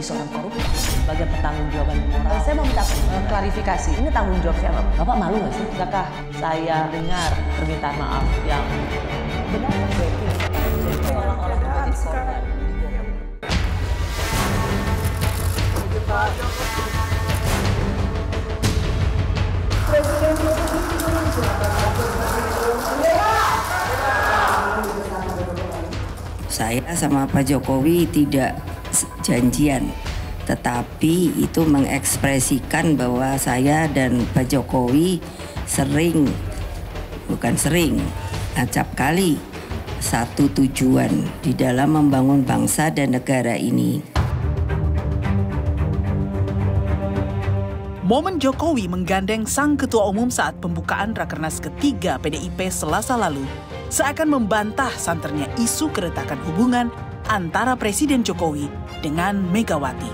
menjadi seorang koruptor sebagai pertanggung jawaban moral. Eh, saya mau minta eh, klarifikasi, ini tanggung jawab siapa? Bapak malu nggak sih? Apakah saya dengar permintaan maaf yang benar saya sama Pak Jokowi tidak janjian tetapi itu mengekspresikan bahwa saya dan Pak Jokowi sering bukan sering acap kali satu tujuan di dalam membangun bangsa dan negara ini. Momen Jokowi menggandeng sang ketua umum saat pembukaan Rakernas ketiga PDIP Selasa lalu seakan membantah santernya isu keretakan hubungan antara Presiden Jokowi dengan Megawati.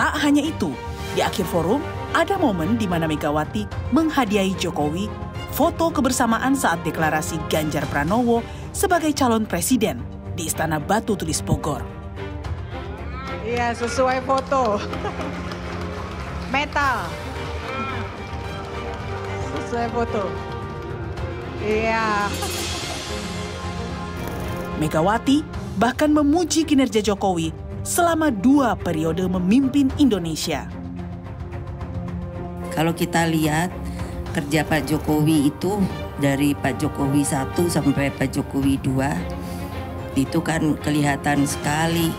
Tak hanya itu, di akhir forum ada momen di mana Megawati menghadiahi Jokowi foto kebersamaan saat deklarasi Ganjar Pranowo sebagai calon presiden di Istana Batu Tulis Bogor. Iya, sesuai foto. Metal. Sesuai foto. Iya. Megawati bahkan memuji kinerja Jokowi selama dua periode memimpin Indonesia. Kalau kita lihat kerja Pak Jokowi itu dari Pak Jokowi 1 sampai Pak Jokowi 2 itu kan kelihatan sekali.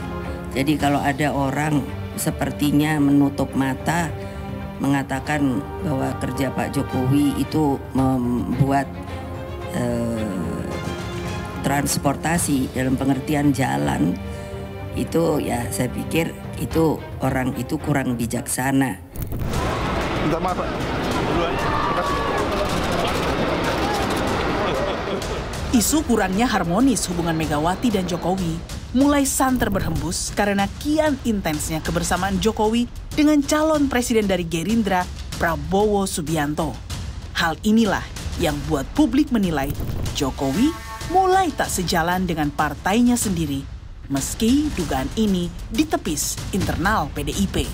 Jadi kalau ada orang sepertinya menutup mata mengatakan bahwa kerja Pak Jokowi itu membuat eh, transportasi dalam pengertian jalan itu ya saya pikir itu orang itu kurang bijaksana. Minta maaf Pak. Isu kurangnya harmonis hubungan Megawati dan Jokowi mulai santer berhembus karena kian intensnya kebersamaan Jokowi dengan calon presiden dari Gerindra, Prabowo Subianto. Hal inilah yang buat publik menilai Jokowi mulai tak sejalan dengan partainya sendiri, meski dugaan ini ditepis internal PDIP.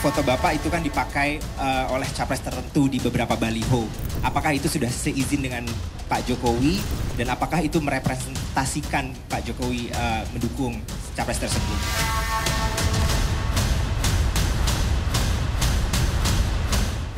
Foto Bapak itu kan dipakai uh, oleh capres tertentu di beberapa baliho. Apakah itu sudah seizin dengan Pak Jokowi dan apakah itu merepresentasikan Pak Jokowi uh, mendukung capres tersebut?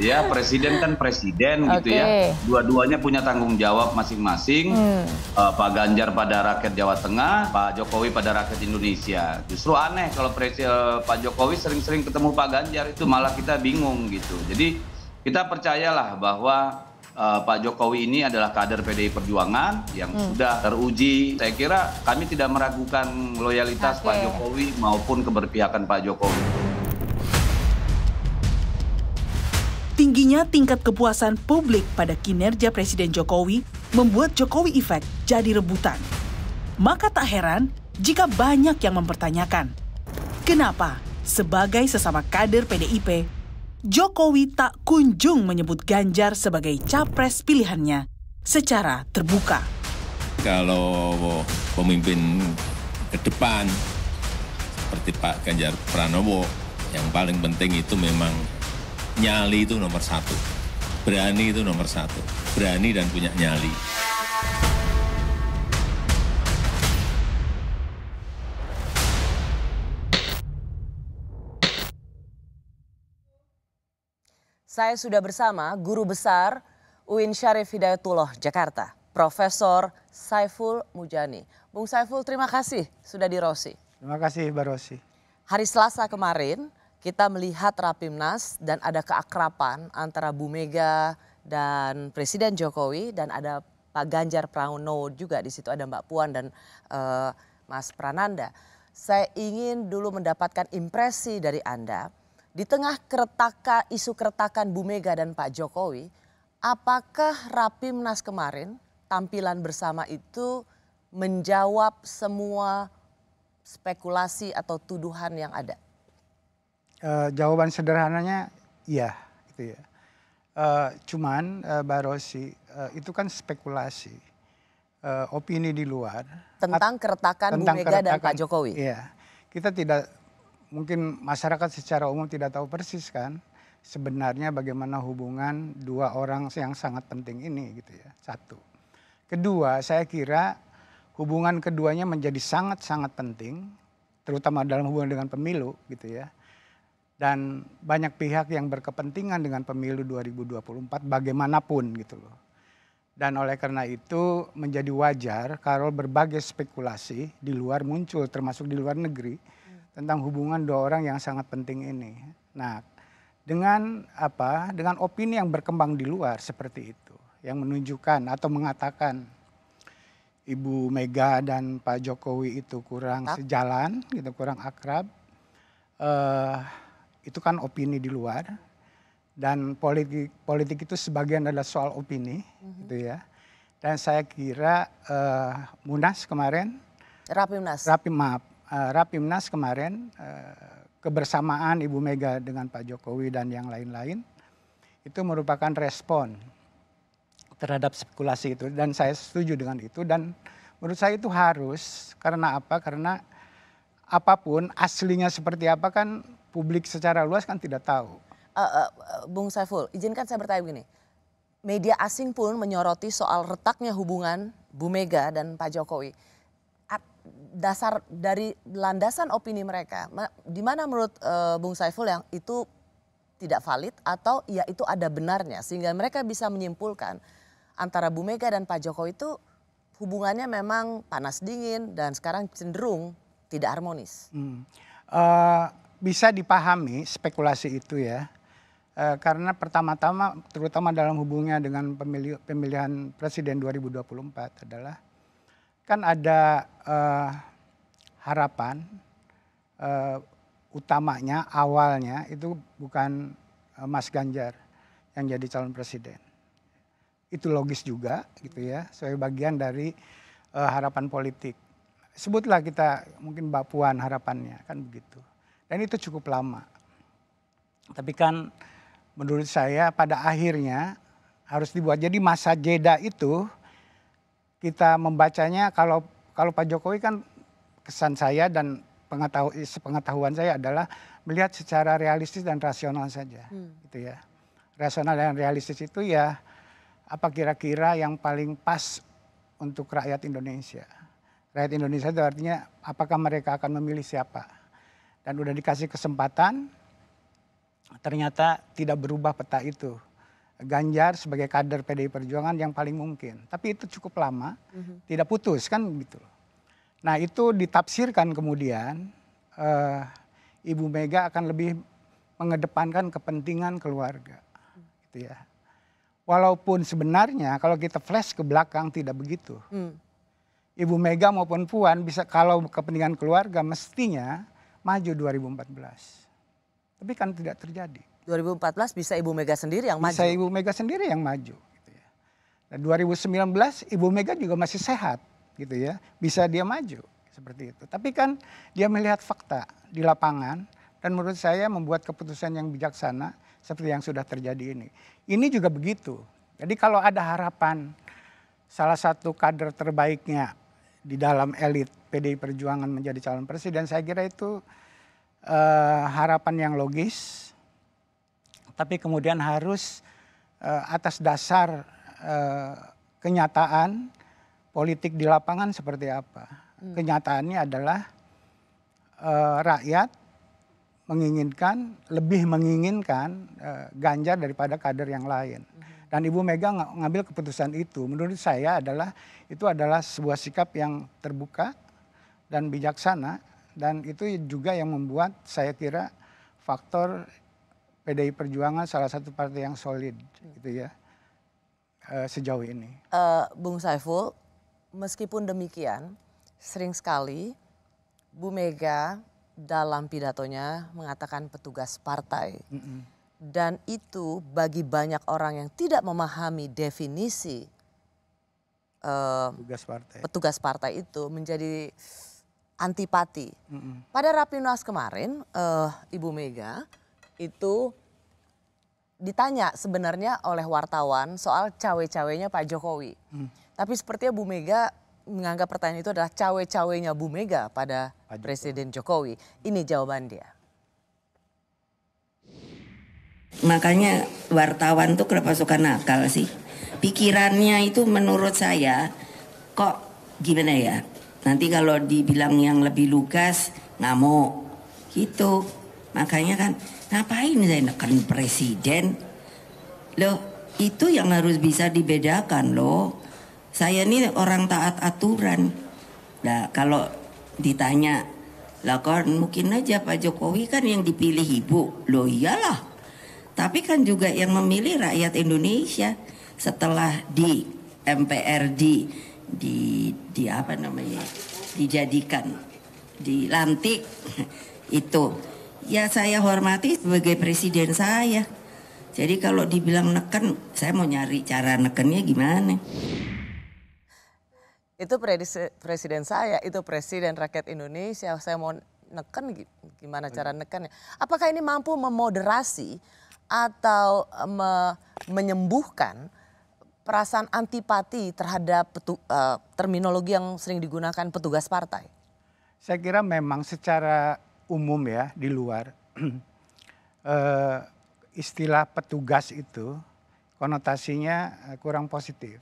ya presiden kan presiden okay. gitu ya dua-duanya punya tanggung jawab masing-masing hmm. uh, Pak Ganjar pada rakyat Jawa Tengah Pak Jokowi pada rakyat Indonesia justru aneh kalau presi, uh, eh, Pak Jokowi sering-sering ketemu Pak Ganjar itu malah kita bingung gitu jadi kita percayalah bahwa Uh, Pak Jokowi ini adalah kader PDI Perjuangan yang hmm. sudah teruji. Saya kira kami tidak meragukan loyalitas okay. Pak Jokowi maupun keberpihakan Pak Jokowi. Tingginya tingkat kepuasan publik pada kinerja Presiden Jokowi membuat Jokowi Effect jadi rebutan. Maka tak heran jika banyak yang mempertanyakan, kenapa sebagai sesama kader PDIP, Jokowi tak kunjung menyebut Ganjar sebagai capres pilihannya secara terbuka. Kalau pemimpin ke depan seperti Pak Ganjar Pranowo, yang paling penting itu memang nyali itu nomor satu. Berani itu nomor satu. Berani dan punya nyali. Saya sudah bersama guru besar UIN Syarif Hidayatullah Jakarta, Profesor Saiful Mujani. Bung Saiful, terima kasih sudah di Rosi. Terima kasih, Mbak Rosi. Hari Selasa kemarin, kita melihat Rapimnas dan ada keakrapan antara Bu Mega dan Presiden Jokowi dan ada Pak Ganjar Pranowo juga di situ ada Mbak Puan dan uh, Mas Prananda. Saya ingin dulu mendapatkan impresi dari Anda di tengah keretaka, isu keretakan Bu Mega dan Pak Jokowi, apakah Rapimnas kemarin tampilan bersama itu menjawab semua spekulasi atau tuduhan yang ada? Eh, jawaban sederhananya iya gitu ya. Uh, cuman uh, Mbak uh, itu kan spekulasi, uh, opini di luar tentang keretakan tentang Bu Mega keretakan, dan Pak Jokowi. Iya, kita tidak mungkin masyarakat secara umum tidak tahu persis kan sebenarnya bagaimana hubungan dua orang yang sangat penting ini gitu ya satu. Kedua, saya kira hubungan keduanya menjadi sangat-sangat penting, terutama dalam hubungan dengan pemilu gitu ya dan banyak pihak yang berkepentingan dengan pemilu 2024 bagaimanapun gitu loh. Dan oleh karena itu menjadi wajar kalau berbagai spekulasi di luar muncul termasuk di luar negeri hmm. tentang hubungan dua orang yang sangat penting ini. Nah, dengan apa? Dengan opini yang berkembang di luar seperti itu yang menunjukkan atau mengatakan Ibu Mega dan Pak Jokowi itu kurang sejalan gitu, kurang akrab. Uh, itu kan opini di luar dan politik politik itu sebagian adalah soal opini mm-hmm. gitu ya dan saya kira uh, munas kemarin rapimnas rapim maaf uh, eh, rapimnas kemarin uh, kebersamaan ibu mega dengan pak jokowi dan yang lain-lain itu merupakan respon terhadap spekulasi itu dan saya setuju dengan itu dan menurut saya itu harus karena apa karena apapun aslinya seperti apa kan publik secara luas kan tidak tahu. Uh, uh, Bung Saiful, izinkan saya bertanya begini. Media asing pun menyoroti soal retaknya hubungan Bu Mega dan Pak Jokowi. Dasar dari landasan opini mereka, di mana menurut uh, Bung Saiful yang itu tidak valid atau ya itu ada benarnya sehingga mereka bisa menyimpulkan antara Bu Mega dan Pak Jokowi itu hubungannya memang panas dingin dan sekarang cenderung tidak harmonis. Hmm. Uh, bisa dipahami spekulasi itu ya. E, karena pertama-tama terutama dalam hubungnya dengan pemilih, pemilihan presiden 2024 adalah kan ada e, harapan e, utamanya awalnya itu bukan Mas Ganjar yang jadi calon presiden. Itu logis juga gitu ya, sebagai bagian dari harapan politik. Sebutlah kita mungkin Mbak Puan harapannya kan begitu. Dan itu cukup lama. Tapi kan menurut saya pada akhirnya harus dibuat. Jadi masa jeda itu kita membacanya kalau kalau Pak Jokowi kan kesan saya dan pengetahuan saya adalah melihat secara realistis dan rasional saja, hmm. gitu ya. Rasional dan realistis itu ya apa kira-kira yang paling pas untuk rakyat Indonesia. Rakyat Indonesia itu artinya apakah mereka akan memilih siapa? dan udah dikasih kesempatan ternyata tidak berubah peta itu. Ganjar sebagai kader PDI Perjuangan yang paling mungkin. Tapi itu cukup lama, mm-hmm. tidak putus kan gitu. Nah itu ditafsirkan kemudian uh, Ibu Mega akan lebih mengedepankan kepentingan keluarga, mm. gitu ya. Walaupun sebenarnya kalau kita flash ke belakang tidak begitu. Mm. Ibu Mega maupun Puan bisa kalau kepentingan keluarga mestinya maju 2014. Tapi kan tidak terjadi. 2014 bisa Ibu Mega sendiri yang maju. Bisa Ibu Mega sendiri yang maju. Gitu ya. Dan 2019 Ibu Mega juga masih sehat gitu ya, bisa dia maju seperti itu. Tapi kan dia melihat fakta di lapangan dan menurut saya membuat keputusan yang bijaksana seperti yang sudah terjadi ini. Ini juga begitu. Jadi kalau ada harapan salah satu kader terbaiknya di dalam elit PDI Perjuangan menjadi calon presiden, saya kira itu uh, harapan yang logis, tapi kemudian harus uh, atas dasar uh, kenyataan politik di lapangan seperti apa. Hmm. Kenyataannya adalah uh, rakyat menginginkan lebih menginginkan uh, Ganjar daripada kader yang lain. Hmm dan Ibu Mega ngambil keputusan itu menurut saya adalah itu adalah sebuah sikap yang terbuka dan bijaksana dan itu juga yang membuat saya kira faktor PDI Perjuangan salah satu partai yang solid gitu ya eh, sejauh ini. Uh, Bung Saiful, meskipun demikian, sering sekali Bu Mega dalam pidatonya mengatakan petugas partai. Mm -mm. Dan itu bagi banyak orang yang tidak memahami definisi uh, eh, petugas partai, petugas partai itu menjadi antipati. Mm -mm. Pada rapimnas kemarin, uh, Ibu Mega itu ditanya sebenarnya oleh wartawan soal cawe-cawenya Pak Jokowi. Mm. Tapi sepertinya Bu Mega menganggap pertanyaan itu adalah cawe-cawenya Bu Mega pada Pak Presiden Jokowi. Ini jawaban dia. Makanya wartawan tuh kenapa suka nakal sih? Pikirannya itu menurut saya kok gimana ya? Nanti kalau dibilang yang lebih lugas ngamuk gitu. Makanya kan ngapain saya neken presiden? Loh itu yang harus bisa dibedakan loh. Saya ini orang taat aturan. Nah kalau ditanya lah kan mungkin aja Pak Jokowi kan yang dipilih ibu. Loh iyalah tapi kan juga yang memilih rakyat Indonesia setelah di MPRD di di apa namanya dijadikan dilantik itu ya saya hormati sebagai presiden saya jadi kalau dibilang neken saya mau nyari cara nekennya gimana itu presiden saya itu presiden rakyat Indonesia saya mau neken gimana cara nekennya apakah ini mampu memoderasi atau eh, me menyembuhkan perasaan antipati terhadap uh, terminologi yang sering digunakan petugas partai? Saya kira memang secara umum ya di luar uh, istilah petugas itu konotasinya kurang positif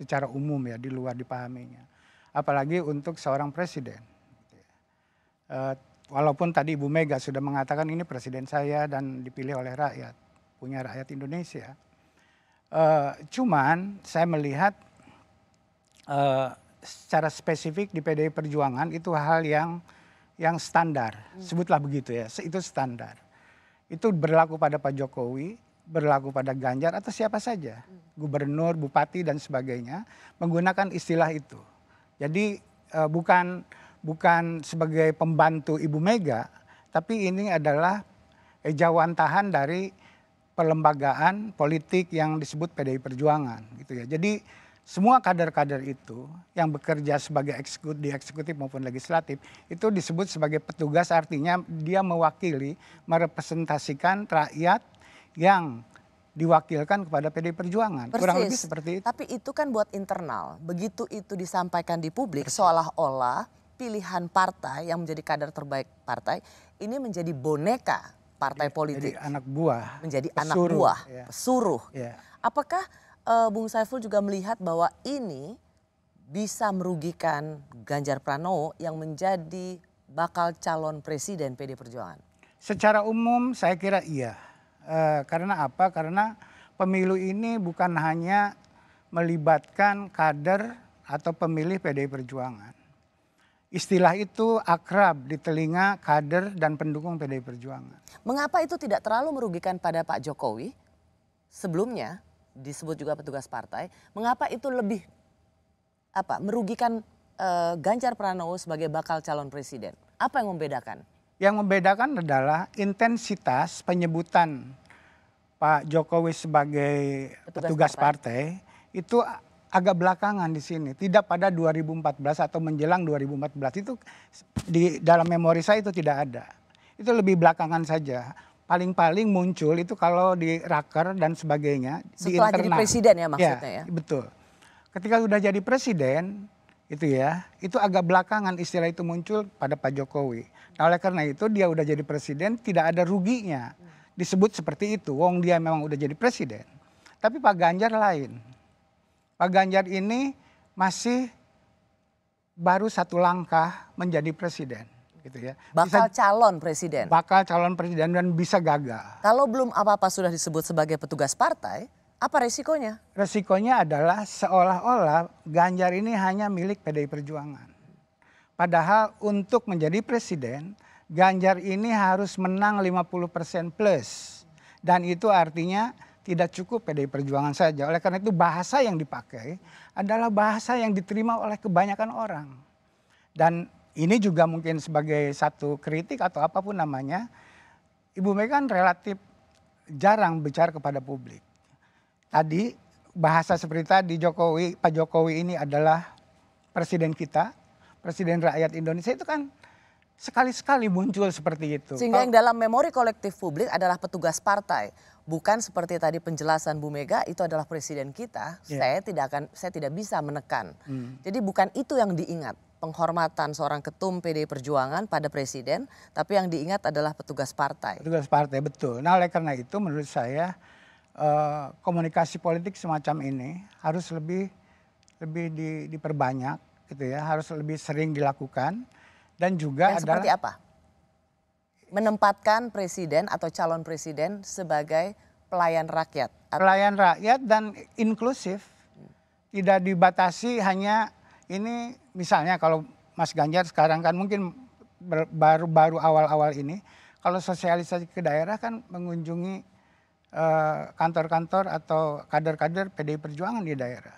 secara umum ya di luar dipahaminya. Apalagi untuk seorang presiden. Uh, walaupun tadi Ibu Mega sudah mengatakan ini presiden saya dan dipilih oleh rakyat, punya rakyat Indonesia. Uh, cuman saya melihat uh, secara spesifik di PDI Perjuangan itu hal yang yang standar, hmm. sebutlah begitu ya, itu standar. Itu berlaku pada Pak Jokowi, berlaku pada Ganjar atau siapa saja, hmm. gubernur, bupati dan sebagainya menggunakan istilah itu. Jadi uh, bukan bukan sebagai pembantu Ibu Mega, tapi ini adalah jawantahan dari perlembagaan politik yang disebut PDI Perjuangan gitu ya. Jadi semua kader-kader itu yang bekerja sebagai eksekut di eksekutif maupun legislatif itu disebut sebagai petugas artinya dia mewakili merepresentasikan rakyat yang diwakilkan kepada PDI Perjuangan. Persis. Kurang lebih seperti itu. Tapi itu kan buat internal. Begitu itu disampaikan di publik seolah-olah pilihan partai yang menjadi kader terbaik partai ini menjadi boneka partai jadi, politik. Jadi anak buah. Menjadi pesuruh, anak buah, ya. pesuruh. Ya. Apakah uh, Bung Saiful juga melihat bahwa ini bisa merugikan Ganjar Pranowo yang menjadi bakal calon presiden PD Perjuangan? Secara umum saya kira iya. Uh, karena apa? Karena pemilu ini bukan hanya melibatkan kader atau pemilih PDI Perjuangan. Istilah itu akrab di telinga kader dan pendukung PDI Perjuangan. Mengapa itu tidak terlalu merugikan pada Pak Jokowi? Sebelumnya disebut juga petugas partai. Mengapa itu lebih apa merugikan uh, Ganjar Pranowo sebagai bakal calon presiden? Apa yang membedakan? Yang membedakan adalah intensitas penyebutan Pak Jokowi sebagai petugas, petugas partai. partai itu agak belakangan di sini, tidak pada 2014 atau menjelang 2014 itu di dalam memori saya itu tidak ada. Itu lebih belakangan saja. Paling-paling muncul itu kalau di raker dan sebagainya Setelah di internal. jadi presiden ya maksudnya ya. ya. Betul. Ketika sudah jadi presiden itu ya, itu agak belakangan istilah itu muncul pada Pak Jokowi. Nah oleh karena itu dia sudah jadi presiden tidak ada ruginya disebut seperti itu. Wong dia memang sudah jadi presiden. Tapi Pak Ganjar lain. Pak Ganjar ini masih baru satu langkah menjadi presiden gitu ya. Bakal bisa, calon presiden. Bakal calon presiden dan bisa gagal. Kalau belum apa-apa sudah disebut sebagai petugas partai, apa resikonya? Resikonya adalah seolah-olah Ganjar ini hanya milik PDI Perjuangan. Padahal untuk menjadi presiden, Ganjar ini harus menang 50% plus. Dan itu artinya tidak cukup PDI ya Perjuangan saja. Oleh karena itu bahasa yang dipakai adalah bahasa yang diterima oleh kebanyakan orang. Dan ini juga mungkin sebagai satu kritik atau apapun namanya, Ibu Mega kan relatif jarang bicara kepada publik. Tadi bahasa seperti tadi Jokowi, Pak Jokowi ini adalah presiden kita, presiden rakyat Indonesia itu kan sekali-sekali muncul seperti itu. Sehingga yang dalam memori kolektif publik adalah petugas partai bukan seperti tadi penjelasan Bu Mega itu adalah presiden kita. Yeah. Saya tidak akan saya tidak bisa menekan. Hmm. Jadi bukan itu yang diingat penghormatan seorang ketum PD Perjuangan pada presiden, tapi yang diingat adalah petugas partai. Petugas partai betul. Nah, oleh karena itu menurut saya eh, komunikasi politik semacam ini harus lebih lebih di, diperbanyak gitu ya, harus lebih sering dilakukan dan juga yang adalah seperti apa? menempatkan presiden atau calon presiden sebagai pelayan rakyat. Pelayan rakyat dan inklusif. Tidak dibatasi hanya ini misalnya kalau Mas Ganjar sekarang kan mungkin baru-baru awal-awal ini kalau sosialisasi ke daerah kan mengunjungi eh, kantor-kantor uh, atau kader-kader PDI Perjuangan di daerah.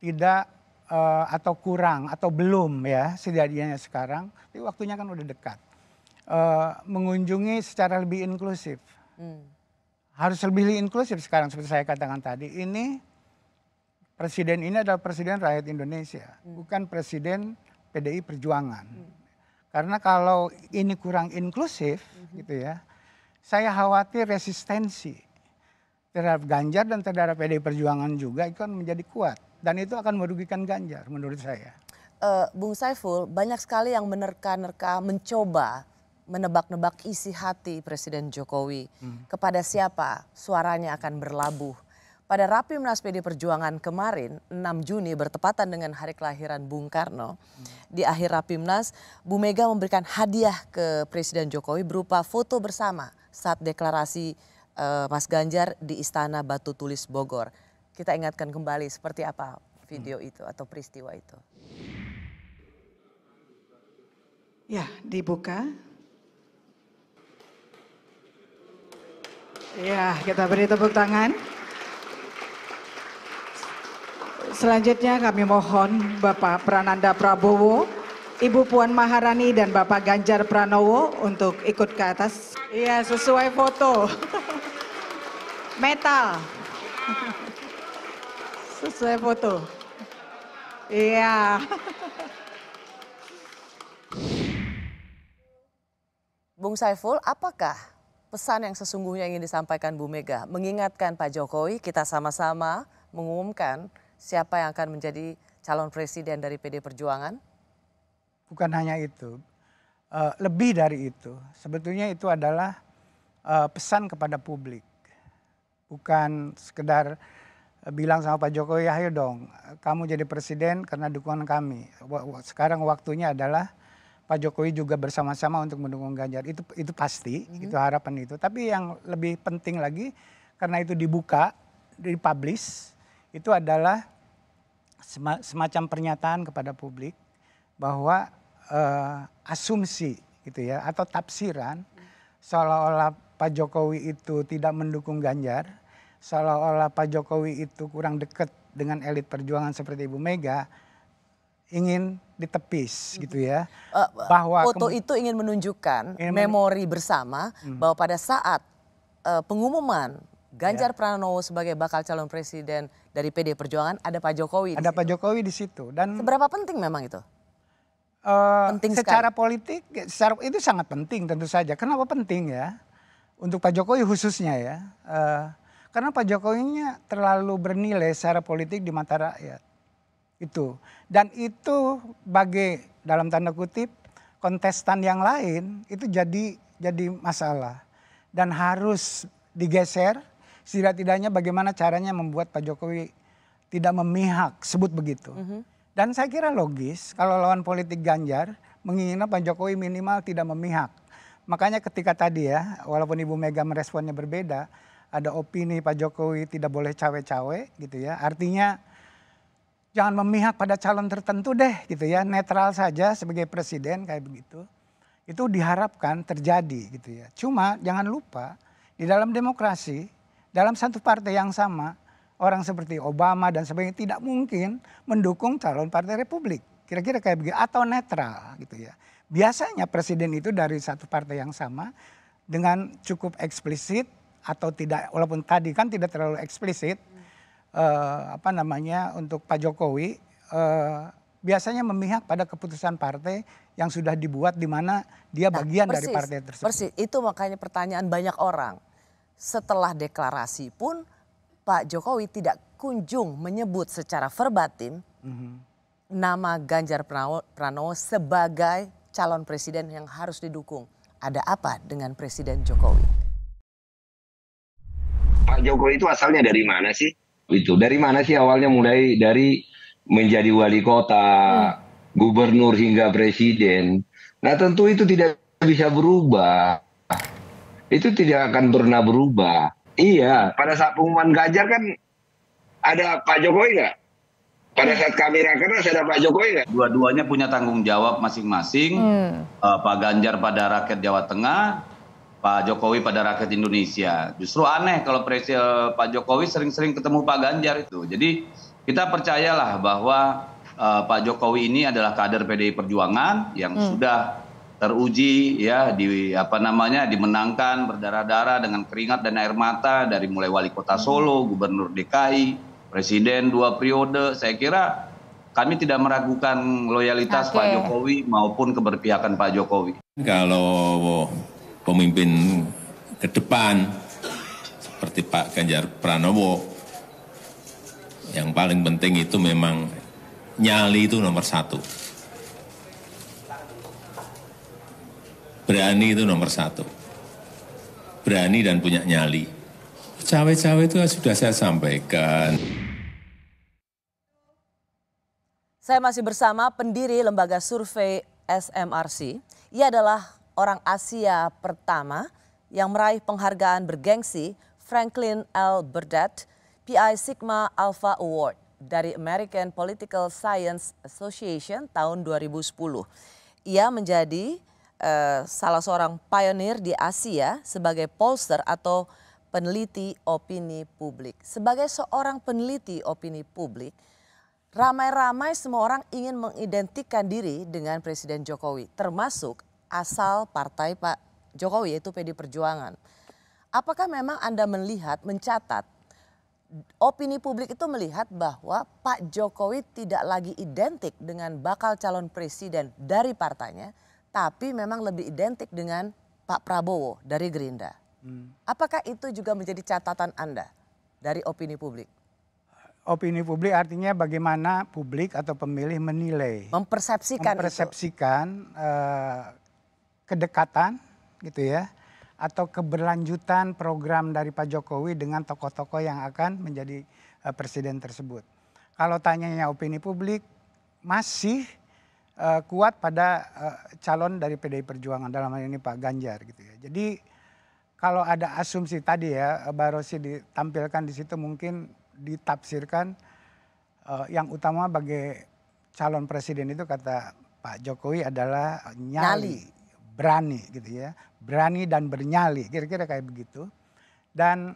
Tidak uh, atau kurang atau belum ya setidaknya sekarang, tapi waktunya kan udah dekat uh, mengunjungi secara lebih inklusif. Hmm. Harus lebih inklusif sekarang seperti saya katakan tadi. Ini presiden ini adalah presiden rakyat Indonesia, hmm. bukan presiden PDI Perjuangan. Hmm. Karena kalau ini kurang inklusif hmm. gitu ya, saya khawatir resistensi terhadap Ganjar dan terhadap PDI Perjuangan juga itu akan menjadi kuat dan itu akan merugikan Ganjar menurut saya. Uh, Bung Saiful, banyak sekali yang menerka-nerka mencoba menebak-nebak isi hati Presiden Jokowi. Hmm. Kepada siapa suaranya akan berlabuh. Pada Rapimnas PD Perjuangan kemarin, 6 Juni bertepatan dengan hari kelahiran Bung Karno, hmm. di akhir Rapimnas, Bu Mega memberikan hadiah ke Presiden Jokowi berupa foto bersama saat deklarasi uh, Mas Ganjar di Istana Batu Tulis Bogor. Kita ingatkan kembali seperti apa video hmm. itu atau peristiwa itu. Ya, dibuka Ya, kita beri tepuk tangan. Selanjutnya kami mohon Bapak Prananda Prabowo, Ibu Puan Maharani dan Bapak Ganjar Pranowo untuk ikut ke atas. Iya, sesuai foto. Metal. Sesuai foto. Iya. Bung Saiful, apakah pesan yang sesungguhnya ingin disampaikan Bu Mega? Mengingatkan Pak Jokowi kita sama-sama mengumumkan siapa yang akan menjadi calon presiden dari PD Perjuangan? Bukan hanya itu, eh, lebih dari itu. Sebetulnya itu adalah eh, pesan kepada publik. Bukan sekedar eh, bilang sama Pak Jokowi, ayo dong kamu jadi presiden karena dukungan kami. Sekarang waktunya adalah Pak Jokowi juga bersama-sama untuk mendukung Ganjar. Itu itu pasti, mm-hmm. itu harapan itu. Tapi yang lebih penting lagi karena itu dibuka, dipublish, itu adalah semacam pernyataan kepada publik bahwa uh, asumsi gitu ya atau tafsiran seolah-olah Pak Jokowi itu tidak mendukung Ganjar, seolah-olah Pak Jokowi itu kurang dekat dengan elit perjuangan seperti Ibu Mega, ingin ditepis gitu ya. Uh, bahwa foto itu ingin menunjukkan ingin memori bersama hmm. bahwa pada saat uh, pengumuman Ganjar yeah. Pranowo sebagai bakal calon presiden dari PD Perjuangan ada Pak Jokowi. Ada Pak Jokowi di situ dan seberapa penting memang itu? Uh, penting secara sekali. politik secara, itu sangat penting tentu saja. Kenapa penting ya? Untuk Pak Jokowi khususnya ya. Uh, karena Pak nya terlalu bernilai secara politik di mata rakyat itu dan itu bagi dalam tanda kutip kontestan yang lain itu jadi jadi masalah dan harus digeser setidak-tidaknya bagaimana caranya membuat Pak Jokowi tidak memihak sebut begitu mm -hmm. dan saya kira logis kalau lawan politik Ganjar menginginkan Pak Jokowi minimal tidak memihak makanya ketika tadi ya walaupun Ibu Mega meresponnya berbeda ada opini Pak Jokowi tidak boleh cawe-cawe gitu ya artinya jangan memihak pada calon tertentu deh gitu ya netral saja sebagai presiden kayak begitu itu diharapkan terjadi gitu ya cuma jangan lupa di dalam demokrasi dalam satu partai yang sama orang seperti Obama dan sebagainya tidak mungkin mendukung calon partai Republik kira-kira kayak begitu atau netral gitu ya biasanya presiden itu dari satu partai yang sama dengan cukup eksplisit atau tidak walaupun tadi kan tidak terlalu eksplisit eh, apa namanya untuk Pak Jokowi eh, biasanya memihak pada keputusan partai yang sudah dibuat di mana dia nah, bagian persis, dari partai tersebut. Persis, itu makanya pertanyaan banyak orang. Setelah deklarasi pun Pak Jokowi tidak kunjung menyebut secara verbatim mm -hmm. nama Ganjar Pranowo, Pranowo sebagai calon presiden yang harus didukung. Ada apa dengan Presiden Jokowi? Pak Jokowi itu asalnya dari mana sih? itu dari mana sih awalnya mulai dari menjadi wali kota hmm. gubernur hingga presiden nah tentu itu tidak bisa berubah itu tidak akan pernah berubah iya pada saat pengumuman Ganjar kan ada Pak Jokowi nggak pada saat kami rakernas ada Pak Jokowi nggak? Dua-duanya punya tanggung jawab masing-masing. Hmm. Uh, Pak Ganjar pada rakyat Jawa Tengah, Pak Jokowi pada rakyat Indonesia. Justru aneh kalau presiden Pak Jokowi sering-sering ketemu Pak Ganjar itu. Jadi kita percayalah bahwa uh, Pak Jokowi ini adalah kader PDI Perjuangan yang hmm. sudah teruji ya di apa namanya dimenangkan berdarah-darah dengan keringat dan air mata dari mulai wali kota hmm. Solo, gubernur DKI, presiden dua periode. Saya kira kami tidak meragukan loyalitas okay. Pak Jokowi maupun keberpihakan Pak Jokowi. Kalau pemimpin ke depan seperti Pak Ganjar Pranowo. Yang paling penting itu memang nyali itu nomor satu. Berani itu nomor satu. Berani dan punya nyali. Cawe-cawe itu sudah saya sampaikan. Saya masih bersama pendiri lembaga survei SMRC. Ia adalah orang Asia pertama yang meraih penghargaan bergengsi Franklin L. Burdett PI Sigma Alpha Award dari American Political Science Association tahun 2010. Ia menjadi eh, salah seorang pionir di Asia sebagai pollster atau peneliti opini publik. Sebagai seorang peneliti opini publik, ramai-ramai semua orang ingin mengidentikan diri dengan Presiden Jokowi, termasuk asal partai Pak Jokowi yaitu PD Perjuangan. Apakah memang Anda melihat, mencatat opini publik itu melihat bahwa Pak Jokowi tidak lagi identik dengan bakal calon presiden dari partainya, tapi memang lebih identik dengan Pak Prabowo dari Gerindra. Hmm. Apakah itu juga menjadi catatan Anda dari opini publik? Opini publik artinya bagaimana publik atau pemilih menilai, mempersepsikan, mempersepsikan itu. Uh, eh, kedekatan gitu ya atau keberlanjutan program dari Pak Jokowi dengan tokoh-tokoh yang akan menjadi uh, presiden tersebut. Kalau tanyanya opini publik masih uh, kuat pada uh, calon dari PDI Perjuangan dalam hal ini Pak Ganjar gitu ya. Jadi kalau ada asumsi tadi ya Barosi ditampilkan di situ mungkin ditafsirkan uh, yang utama bagi calon presiden itu kata Pak Jokowi adalah nyali, nyali berani gitu ya. Berani dan bernyali, kira-kira kayak begitu. Dan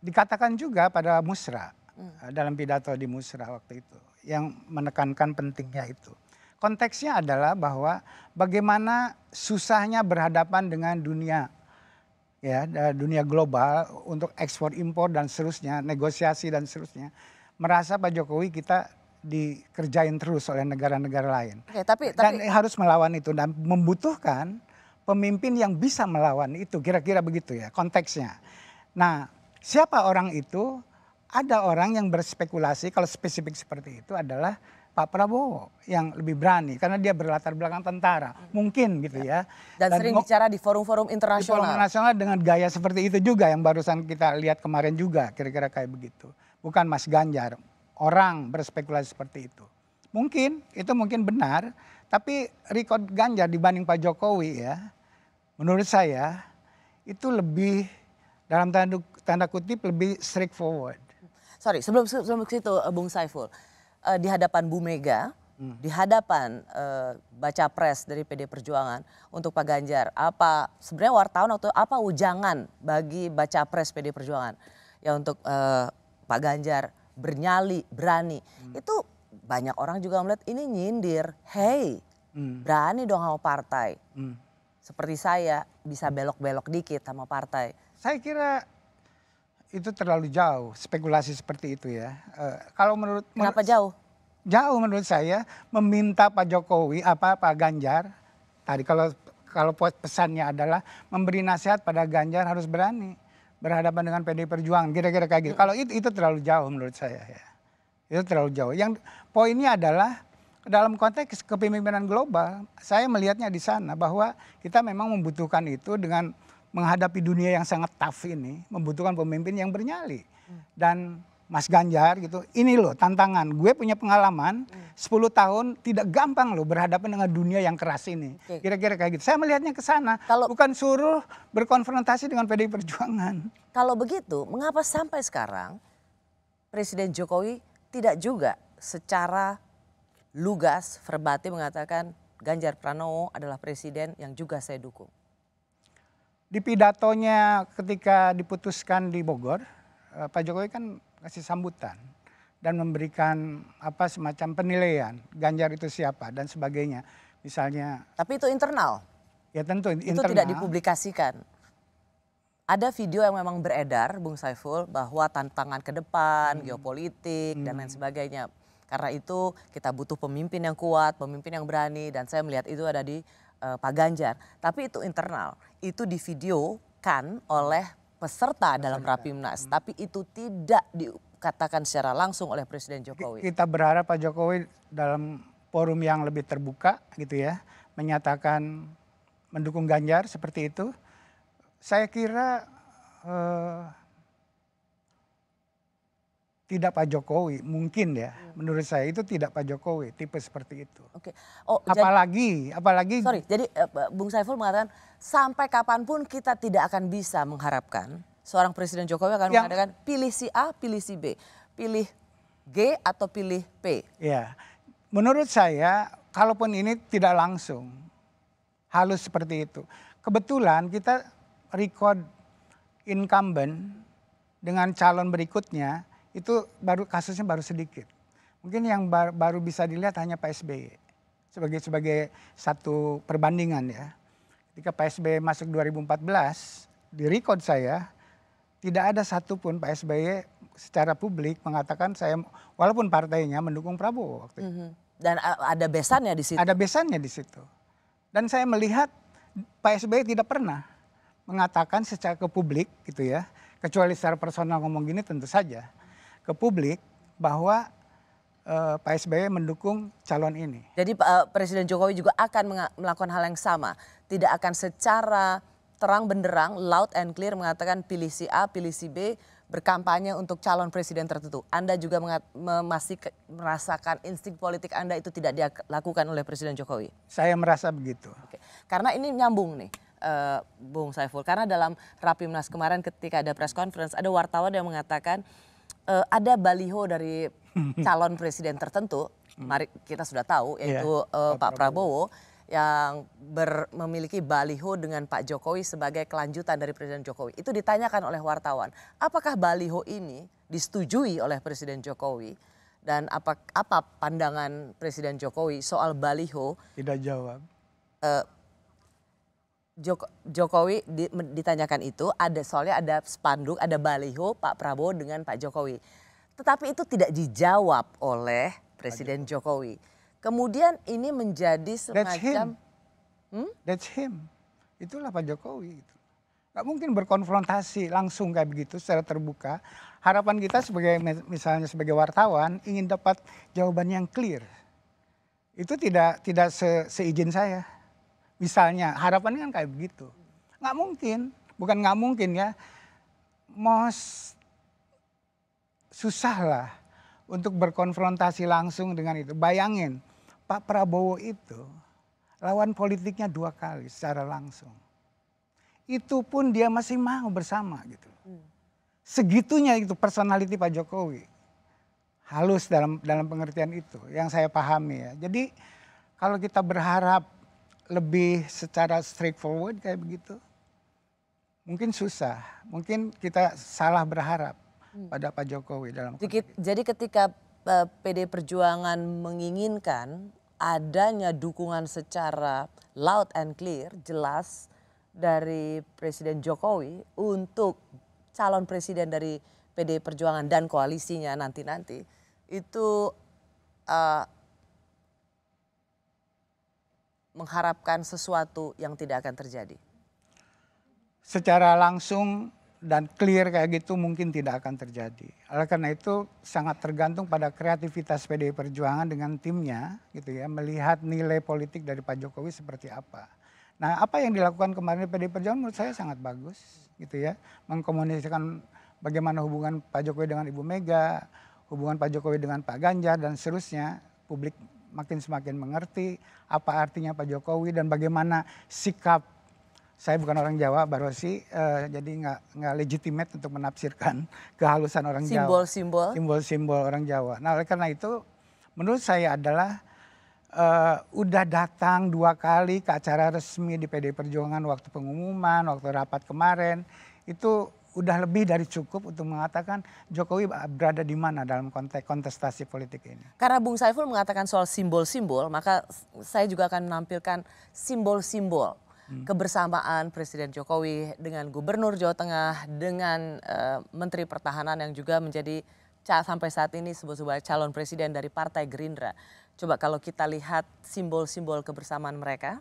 dikatakan juga pada Musra, hmm. Eh, dalam pidato di Musra waktu itu, yang menekankan pentingnya itu. Konteksnya adalah bahwa bagaimana susahnya berhadapan dengan dunia ya eh, dunia global untuk ekspor impor dan seterusnya, negosiasi dan seterusnya. Merasa Pak Jokowi kita dikerjain terus oleh negara-negara lain. Oke, tapi, tapi dan harus melawan itu dan membutuhkan pemimpin yang bisa melawan itu, kira-kira begitu ya konteksnya. Nah, siapa orang itu? Ada orang yang berspekulasi kalau spesifik seperti itu adalah Pak Prabowo yang lebih berani karena dia berlatar belakang tentara. Mungkin gitu ya. ya. Dan, Dan sering bicara di forum-forum internasional. Di forum internasional dengan gaya seperti itu juga yang barusan kita lihat kemarin juga kira-kira kayak begitu. Bukan Mas Ganjar, orang berspekulasi seperti itu. Mungkin itu mungkin benar, tapi record Ganjar dibanding Pak Jokowi ya, menurut saya itu lebih dalam tanda, tanda kutip lebih straightforward. Sorry, sebelum sebelum ke situ Bung Saiful, uh, di hadapan Bu Mega, hmm. di hadapan uh, baca pres dari PD Perjuangan untuk Pak Ganjar, apa sebenarnya wartawan atau apa ujangan bagi baca pres PD Perjuangan ya untuk uh, Pak Ganjar bernyali, berani. Hmm. Itu banyak orang juga melihat ini nyindir. Hey, hmm. berani dong sama partai. Hmm. Seperti saya bisa belok-belok dikit sama partai. Saya kira itu terlalu jauh spekulasi seperti itu ya. Uh, kalau menurut kenapa menurut, jauh? Jauh menurut saya meminta Pak Jokowi apa Pak Ganjar tadi kalau kalau pesannya adalah memberi nasihat pada Ganjar harus berani berhadapan dengan PD Perjuangan, kira-kira kayak gitu. Kalau itu itu terlalu jauh menurut saya ya. Itu terlalu jauh. Yang poinnya adalah dalam konteks kepemimpinan global, saya melihatnya di sana bahwa kita memang membutuhkan itu dengan menghadapi dunia yang sangat tough ini, membutuhkan pemimpin yang bernyali. Hmm. Dan Mas Ganjar gitu. Ini loh tantangan. Gue punya pengalaman hmm. 10 tahun tidak gampang loh berhadapan dengan dunia yang keras ini. Kira-kira kayak gitu. Saya melihatnya ke sana. Kalau bukan suruh berkonfrontasi dengan PDI Perjuangan. Kalau begitu, mengapa sampai sekarang Presiden Jokowi tidak juga secara lugas verbatim mengatakan Ganjar Pranowo adalah presiden yang juga saya dukung. Di pidatonya ketika diputuskan di Bogor, eh, Pak Jokowi kan ngasih sambutan dan memberikan apa semacam penilaian Ganjar itu siapa dan sebagainya. Misalnya Tapi itu internal. Ya tentu itu internal. tidak dipublikasikan. Ada video yang memang beredar Bung Saiful bahwa tantangan ke depan, hmm. geopolitik hmm. dan lain hmm. sebagainya. Karena itu kita butuh pemimpin yang kuat, pemimpin yang berani dan saya melihat itu ada di uh, Pak Ganjar. Tapi itu internal. Itu di video kan oleh peserta dalam Rapimnas, hmm. tapi itu tidak dikatakan secara langsung oleh Presiden Jokowi. Kita berharap Pak Jokowi dalam forum yang lebih terbuka gitu ya, menyatakan mendukung Ganjar seperti itu. Saya kira eh, tidak Pak Jokowi mungkin ya hmm. menurut saya itu tidak Pak Jokowi tipe seperti itu. Oke. Okay. Oh, apalagi jadi, apalagi Sorry, jadi eh, Bung Saiful mengatakan sampai kapanpun kita tidak akan bisa mengharapkan seorang presiden Jokowi akan yang, mengatakan pilih si A, pilih si B, pilih G atau pilih P. Ya. Menurut saya kalaupun ini tidak langsung halus seperti itu. Kebetulan kita record incumbent dengan calon berikutnya itu baru kasusnya baru sedikit. Mungkin yang bar, baru bisa dilihat hanya Pak SBY sebagai sebagai satu perbandingan ya. Ketika Pak SBY masuk 2014, di record saya tidak ada satupun Pak SBY secara publik mengatakan saya walaupun partainya mendukung Prabowo waktu itu. Mhm. Dan ada besannya di situ. Ada besannya di situ. Dan saya melihat Pak SBY tidak pernah mengatakan secara ke publik gitu ya, kecuali secara personal ngomong gini tentu saja ke publik bahwa uh, Pak SBY mendukung calon ini. Jadi uh, Presiden Jokowi juga akan melakukan hal yang sama, tidak akan secara terang benderang, loud and clear mengatakan pilih si A, pilih si B, berkampanye untuk calon presiden tertentu. Anda juga masih merasakan insting politik Anda itu tidak dilakukan oleh Presiden Jokowi? Saya merasa begitu. Oke. Karena ini nyambung nih. Uh, Bung Saiful, karena dalam Rapimnas kemarin ketika ada press conference ada wartawan yang mengatakan uh, ada baliho dari calon presiden tertentu, mari kita sudah tahu iya, yaitu yeah, uh, Pak Prabowo, Prabowo yang ber, memiliki baliho dengan Pak Jokowi sebagai kelanjutan dari Presiden Jokowi. Itu ditanyakan oleh wartawan, apakah baliho ini disetujui oleh Presiden Jokowi dan apa apa pandangan Presiden Jokowi soal baliho? Tidak jawab. Uh, Joko, Jokowi di, ditanyakan itu ada soalnya ada spanduk, ada baliho Pak Prabowo dengan Pak Jokowi. Tetapi itu tidak dijawab oleh Presiden Jokowi. Kemudian ini menjadi semacam That's him. Hmm? That's him. Itulah Pak Jokowi itu. Gak mungkin berkonfrontasi langsung kayak begitu secara terbuka. Harapan kita sebagai misalnya sebagai wartawan ingin dapat jawaban yang clear. Itu tidak tidak se, seizin saya. Misalnya harapannya kan kayak begitu. Nggak mungkin, bukan nggak mungkin ya. Mos susah lah untuk berkonfrontasi langsung dengan itu. Bayangin Pak Prabowo itu lawan politiknya dua kali secara langsung. Itu pun dia masih mau bersama gitu. Segitunya itu personality Pak Jokowi. Halus dalam dalam pengertian itu yang saya pahami ya. Jadi kalau kita berharap lebih secara straightforward kayak begitu, mungkin susah. Mungkin kita salah berharap hmm. pada Pak Jokowi dalam jadi, jadi ketika uh, eh, PD Perjuangan menginginkan adanya dukungan secara loud and clear, jelas dari Presiden Jokowi untuk calon presiden dari PD Perjuangan dan koalisinya nanti-nanti itu uh, mengharapkan sesuatu yang tidak akan terjadi? Secara langsung dan clear kayak gitu mungkin tidak akan terjadi. Oleh karena itu sangat tergantung pada kreativitas PDI Perjuangan dengan timnya gitu ya melihat nilai politik dari Pak Jokowi seperti apa. Nah, apa yang dilakukan kemarin di PDI Perjuangan menurut saya sangat bagus gitu ya. Mengkomunikasikan bagaimana hubungan Pak Jokowi dengan Ibu Mega, hubungan Pak Jokowi dengan Pak Ganjar dan seterusnya publik makin semakin mengerti apa artinya Pak Jokowi dan bagaimana sikap saya bukan orang Jawa, Barosi, uh, eh, jadi nggak nggak legitimate untuk menafsirkan kehalusan orang simbol, Jawa. Simbol-simbol. Simbol-simbol orang Jawa. Nah oleh karena itu, menurut saya adalah uh, udah datang dua kali ke acara resmi di PD Perjuangan waktu pengumuman, waktu rapat kemarin, itu udah lebih dari cukup untuk mengatakan Jokowi ah, berada di mana dalam konteks kontestasi politik ini. Karena Bung Saiful mengatakan soal simbol-simbol, maka saya juga akan menampilkan simbol-simbol hmm. kebersamaan Presiden Jokowi dengan Gubernur Jawa Tengah, dengan uh, Menteri Pertahanan yang juga menjadi sampai saat ini sebuah-sebuah calon presiden dari Partai Gerindra. Coba kalau kita lihat simbol-simbol kebersamaan mereka.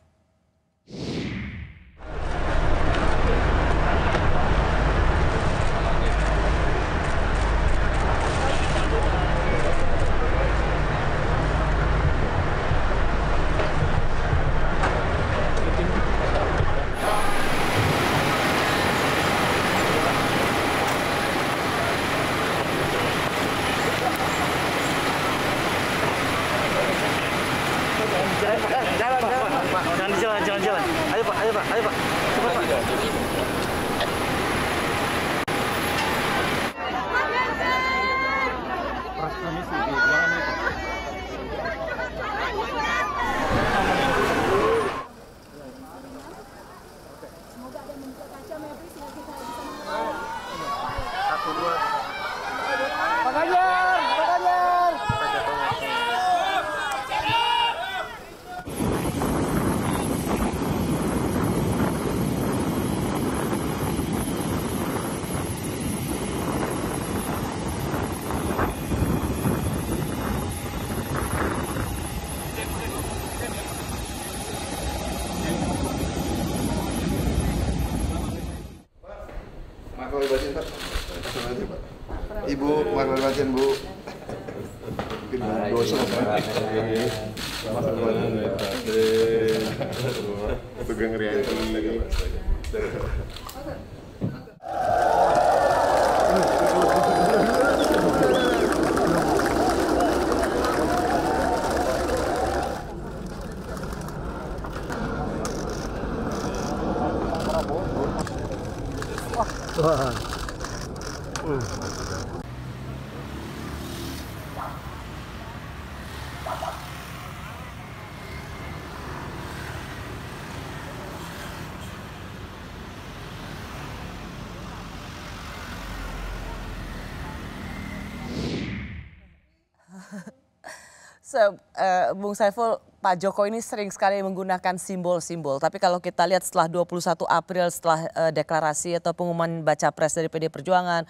se, uh, Bung Saiful, Pak Joko ini sering sekali menggunakan simbol-simbol. Tapi kalau kita lihat setelah 21 April setelah uh, deklarasi atau pengumuman baca pres dari PD Perjuangan,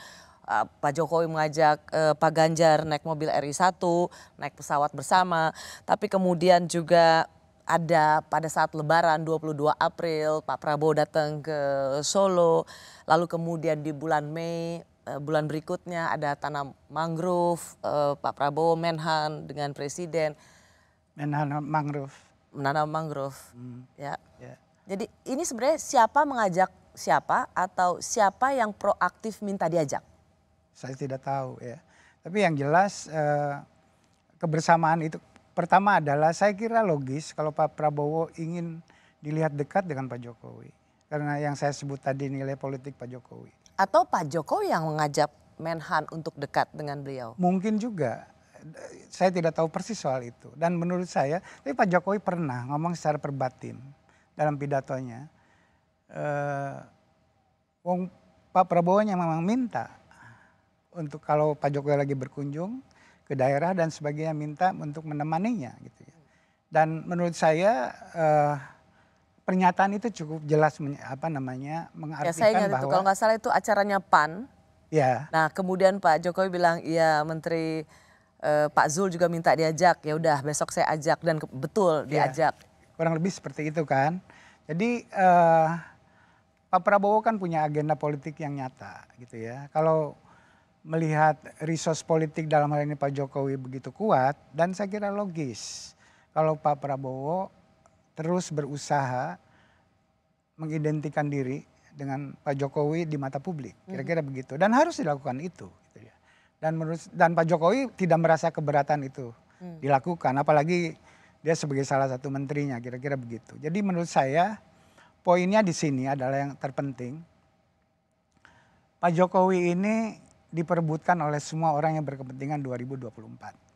uh, Pak Jokowi mengajak uh, Pak Ganjar naik mobil RI1, naik pesawat bersama. Tapi kemudian juga ada pada saat lebaran 22 April Pak Prabowo datang ke Solo. Lalu kemudian di bulan Mei Eh, bulan berikutnya ada tanam mangrove, uh, Pak Prabowo Menhan dengan Presiden. Menhan mangrove. Menanam mangrove, hmm. ya. Yeah. Jadi ini sebenarnya siapa mengajak siapa atau siapa yang proaktif minta diajak? Saya tidak tahu ya. Tapi yang jelas uh, kebersamaan itu pertama adalah saya kira logis kalau Pak Prabowo ingin dilihat dekat dengan Pak Jokowi. Karena yang saya sebut tadi nilai politik Pak Jokowi atau Pak Jokowi yang mengajak Menhan untuk dekat dengan beliau? Mungkin juga. Saya tidak tahu persis soal itu. Dan menurut saya, tapi Pak Jokowi pernah ngomong secara perbatin dalam pidatonya. Eh, Wong Pak Prabowo yang memang minta untuk kalau Pak Jokowi lagi berkunjung ke daerah dan sebagainya minta untuk menemaninya gitu ya. Dan menurut saya eh, pernyataan itu cukup jelas apa namanya mengartikan ya, saya ingat bahwa itu, kalau nggak salah itu acaranya PAN. Ya. Nah, kemudian Pak Jokowi bilang, "Iya, Menteri eh, Pak Zul juga minta diajak. Ya udah, besok saya ajak dan betul ya. diajak." kurang lebih seperti itu kan. Jadi eh, Pak Prabowo kan punya agenda politik yang nyata gitu ya. Kalau melihat resource politik dalam hal ini Pak Jokowi begitu kuat dan saya kira logis kalau Pak Prabowo terus berusaha mengidentikan diri dengan Pak Jokowi di mata publik. Hmm. Kira-kira begitu. Dan harus dilakukan itu. Gitu ya. Dan menurut dan Pak Jokowi tidak merasa keberatan itu hmm. dilakukan, apalagi dia sebagai salah satu menterinya. Kira-kira begitu. Jadi menurut saya poinnya di sini adalah yang terpenting. Pak Jokowi ini diperebutkan oleh semua orang yang berkepentingan 2024.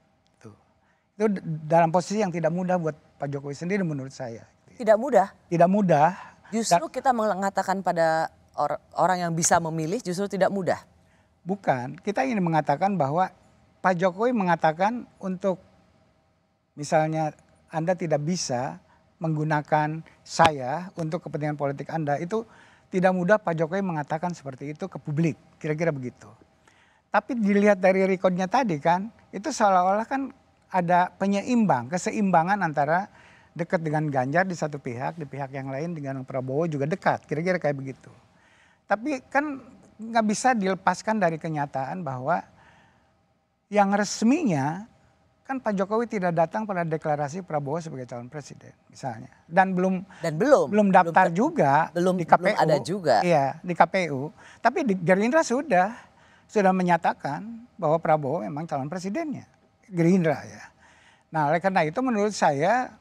Itu dalam posisi yang tidak mudah buat Pak Jokowi sendiri menurut saya. Tidak mudah? Tidak mudah. Justru kita mengatakan pada or orang yang bisa memilih justru tidak mudah? Bukan, kita ingin mengatakan bahwa Pak Jokowi mengatakan untuk misalnya Anda tidak bisa menggunakan saya untuk kepentingan politik Anda itu tidak mudah Pak Jokowi mengatakan seperti itu ke publik, kira-kira begitu. Tapi dilihat dari rekodnya tadi kan, itu seolah-olah kan ada penyeimbang, keseimbangan antara dekat dengan Ganjar di satu pihak, di pihak yang lain dengan Prabowo juga dekat, kira-kira kayak begitu. Tapi kan nggak bisa dilepaskan dari kenyataan bahwa yang resminya kan Pak Jokowi tidak datang pada deklarasi Prabowo sebagai calon presiden misalnya dan belum dan belum belum daftar belum, juga belum di KPU belum ada juga iya di KPU tapi di Gerindra sudah sudah menyatakan bahwa Prabowo memang calon presidennya Gerindra ya. Nah oleh karena itu menurut saya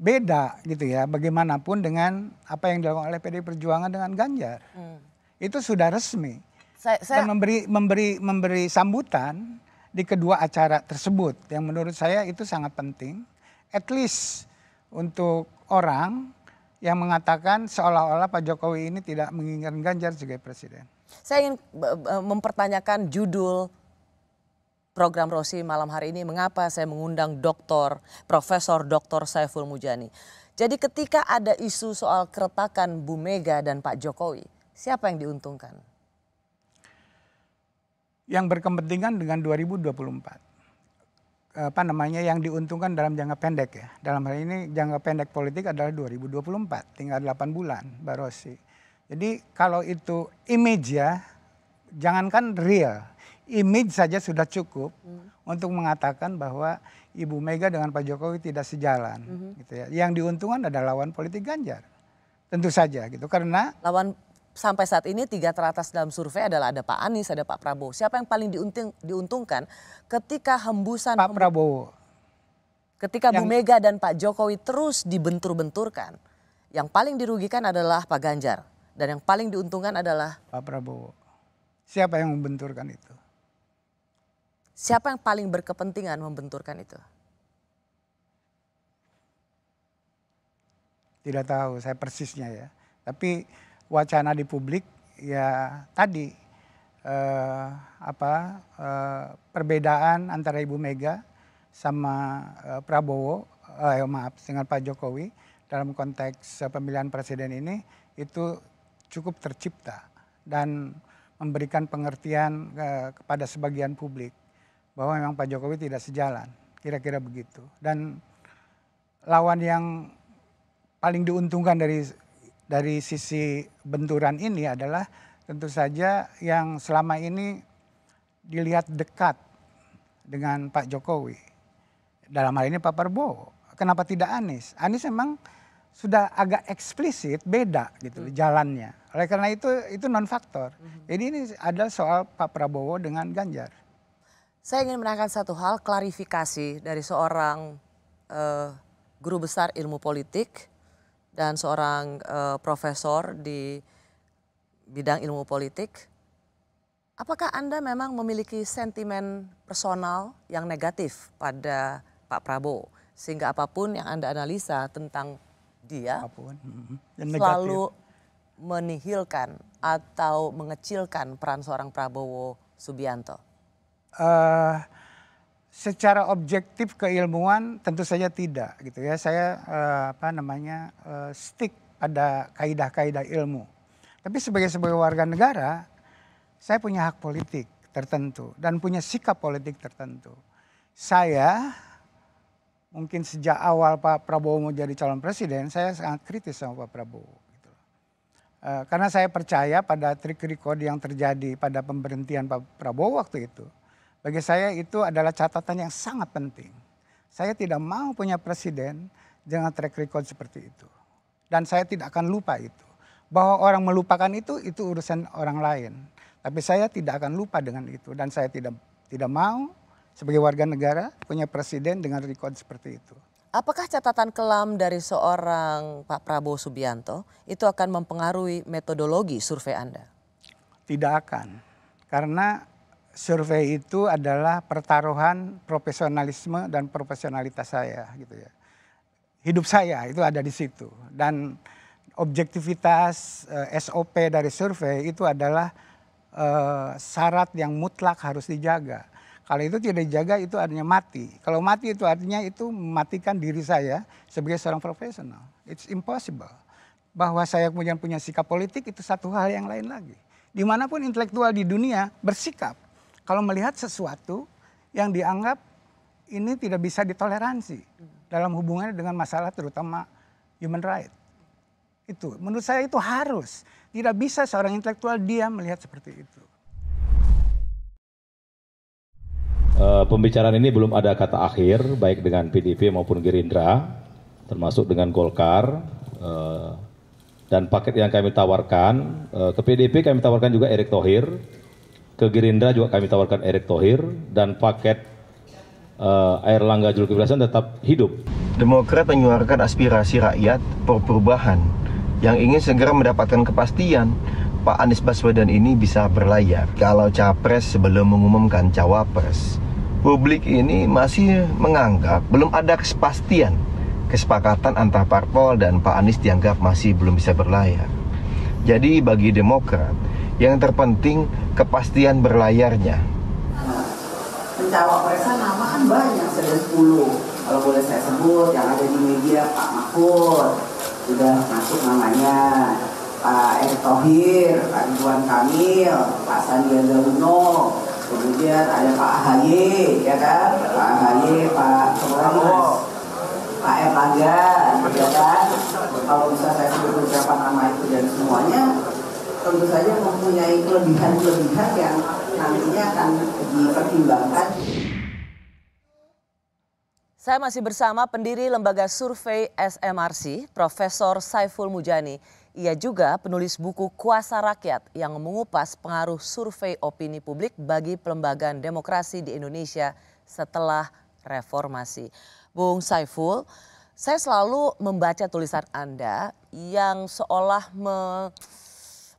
beda gitu ya bagaimanapun dengan apa yang dilakukan oleh PD Perjuangan dengan Ganjar. Hmm. Itu sudah resmi. Saya, saya... Dan memberi memberi memberi sambutan di kedua acara tersebut yang menurut saya itu sangat penting. At least untuk orang yang mengatakan seolah-olah Pak Jokowi ini tidak menginginkan Ganjar sebagai presiden. Saya ingin eh, eh, mempertanyakan judul program Rosi malam hari ini mengapa saya mengundang Dr. Profesor Dr. Saiful Mujani. Jadi ketika ada isu soal keretakan Bu Mega dan Pak Jokowi, siapa yang diuntungkan? Yang berkepentingan dengan 2024 apa namanya yang diuntungkan dalam jangka pendek ya. Dalam hal ini jangka pendek politik adalah 2024, tinggal 8 bulan Mbak Rosi. Jadi kalau itu image ya, jangankan real, image saja sudah cukup hmm. untuk mengatakan bahwa Ibu Mega dengan Pak Jokowi tidak sejalan hmm. gitu ya. Yang diuntungkan adalah lawan politik Ganjar. Tentu saja gitu karena lawan sampai saat ini tiga teratas dalam survei adalah ada Pak Anies, ada Pak Prabowo. Siapa yang paling diuntung, diuntungkan ketika hembusan Pak Prabowo. Ketika yang... Bu Mega dan Pak Jokowi terus dibentur-benturkan, yang paling dirugikan adalah Pak Ganjar dan yang paling diuntungkan adalah Pak Prabowo. Siapa yang membenturkan itu? Siapa yang paling berkepentingan membenturkan itu? Tidak tahu, saya persisnya ya. Tapi wacana di publik ya tadi eh, apa eh, perbedaan antara Ibu Mega sama eh, Prabowo, eh, ya maaf dengan Pak Jokowi dalam konteks pemilihan presiden ini itu cukup tercipta dan memberikan pengertian eh, kepada sebagian publik bahwa memang Pak Jokowi tidak sejalan, kira-kira begitu. Dan lawan yang paling diuntungkan dari dari sisi benturan ini adalah tentu saja yang selama ini dilihat dekat dengan Pak Jokowi. Dalam hal ini Pak Prabowo. Kenapa tidak Anies? Anies memang sudah agak eksplisit beda gitu hmm. jalannya. Oleh karena itu itu non faktor. Hmm. Jadi ini adalah soal Pak Prabowo dengan Ganjar. Saya ingin menanyakan satu hal, klarifikasi dari seorang uh, guru besar ilmu politik dan seorang uh, profesor di bidang ilmu politik. Apakah Anda memang memiliki sentimen personal yang negatif pada Pak Prabowo? Sehingga apapun yang Anda analisa tentang dia apapun. Mm-hmm, selalu menihilkan atau mengecilkan peran seorang Prabowo Subianto uh, secara objektif keilmuan tentu saja tidak gitu ya. Saya uh, apa namanya uh, stick pada kaidah-kaidah ilmu. Tapi sebagai sebagai warga negara, saya punya hak politik tertentu dan punya sikap politik tertentu. Saya mungkin sejak awal Pak Prabowo mau jadi calon presiden, saya sangat kritis sama Pak Prabowo. Gitu. Uh, karena saya percaya pada trik record yang terjadi pada pemberhentian Pak Prabowo waktu itu bagi saya itu adalah catatan yang sangat penting. Saya tidak mau punya presiden dengan track record seperti itu. Dan saya tidak akan lupa itu. Bahwa orang melupakan itu, itu urusan orang lain. Tapi saya tidak akan lupa dengan itu. Dan saya tidak tidak mau sebagai warga negara punya presiden dengan record seperti itu. Apakah catatan kelam dari seorang Pak Prabowo Subianto itu akan mempengaruhi metodologi survei Anda? Tidak akan. Karena survei itu adalah pertaruhan profesionalisme dan profesionalitas saya gitu ya. Hidup saya itu ada di situ dan objektivitas eh, SOP dari survei itu adalah eh, syarat yang mutlak harus dijaga. Kalau itu tidak dijaga itu artinya mati. Kalau mati itu artinya itu mematikan diri saya sebagai seorang profesional. It's impossible. Bahwa saya kemudian punya sikap politik itu satu hal yang lain lagi. Dimanapun intelektual di dunia bersikap, kalau melihat sesuatu yang dianggap ini tidak bisa ditoleransi dalam hubungannya dengan masalah terutama human right. Itu menurut saya itu harus. Tidak bisa seorang intelektual dia melihat seperti itu. Uh, pembicaraan ini belum ada kata akhir baik dengan PDP maupun Gerindra termasuk dengan Golkar uh, dan paket yang kami tawarkan uh, ke PDP kami tawarkan juga Erick Thohir ke Gerindra juga kami tawarkan Erick Thohir dan paket uh, Air Langga Zulkifli Hasan tetap hidup. Demokrat menyuarakan aspirasi rakyat per perubahan yang ingin segera mendapatkan kepastian Pak Anies Baswedan ini bisa berlayar kalau capres sebelum mengumumkan cawapres. Publik ini masih menganggap belum ada kepastian kesepakatan antar parpol dan Pak Anies dianggap masih belum bisa berlayar. Jadi bagi Demokrat, yang terpenting kepastian berlayarnya. Pencawapresan nama kan banyak, sudah 10. Kalau boleh saya sebut, yang ada di media Pak Mahfud, sudah masuk namanya. Pak Erick Thohir, Pak Ridwan Kamil, Pak Sandiaga Uno, kemudian ada Pak Ahaye, ya kan? Pak Ahaye, Pak Soekarno, Pak Erlangga, ya kan? Kalau bisa saya sebut beberapa nama itu dan semuanya tentu saja mempunyai kelebihan-kelebihan yang nantinya akan dipertimbangkan. Saya masih bersama pendiri lembaga survei SMRC, Profesor Saiful Mujani. Ia juga penulis buku Kuasa Rakyat yang mengupas pengaruh survei opini publik bagi pelembagaan demokrasi di Indonesia setelah reformasi. Bung Saiful, saya selalu membaca tulisan Anda yang seolah me,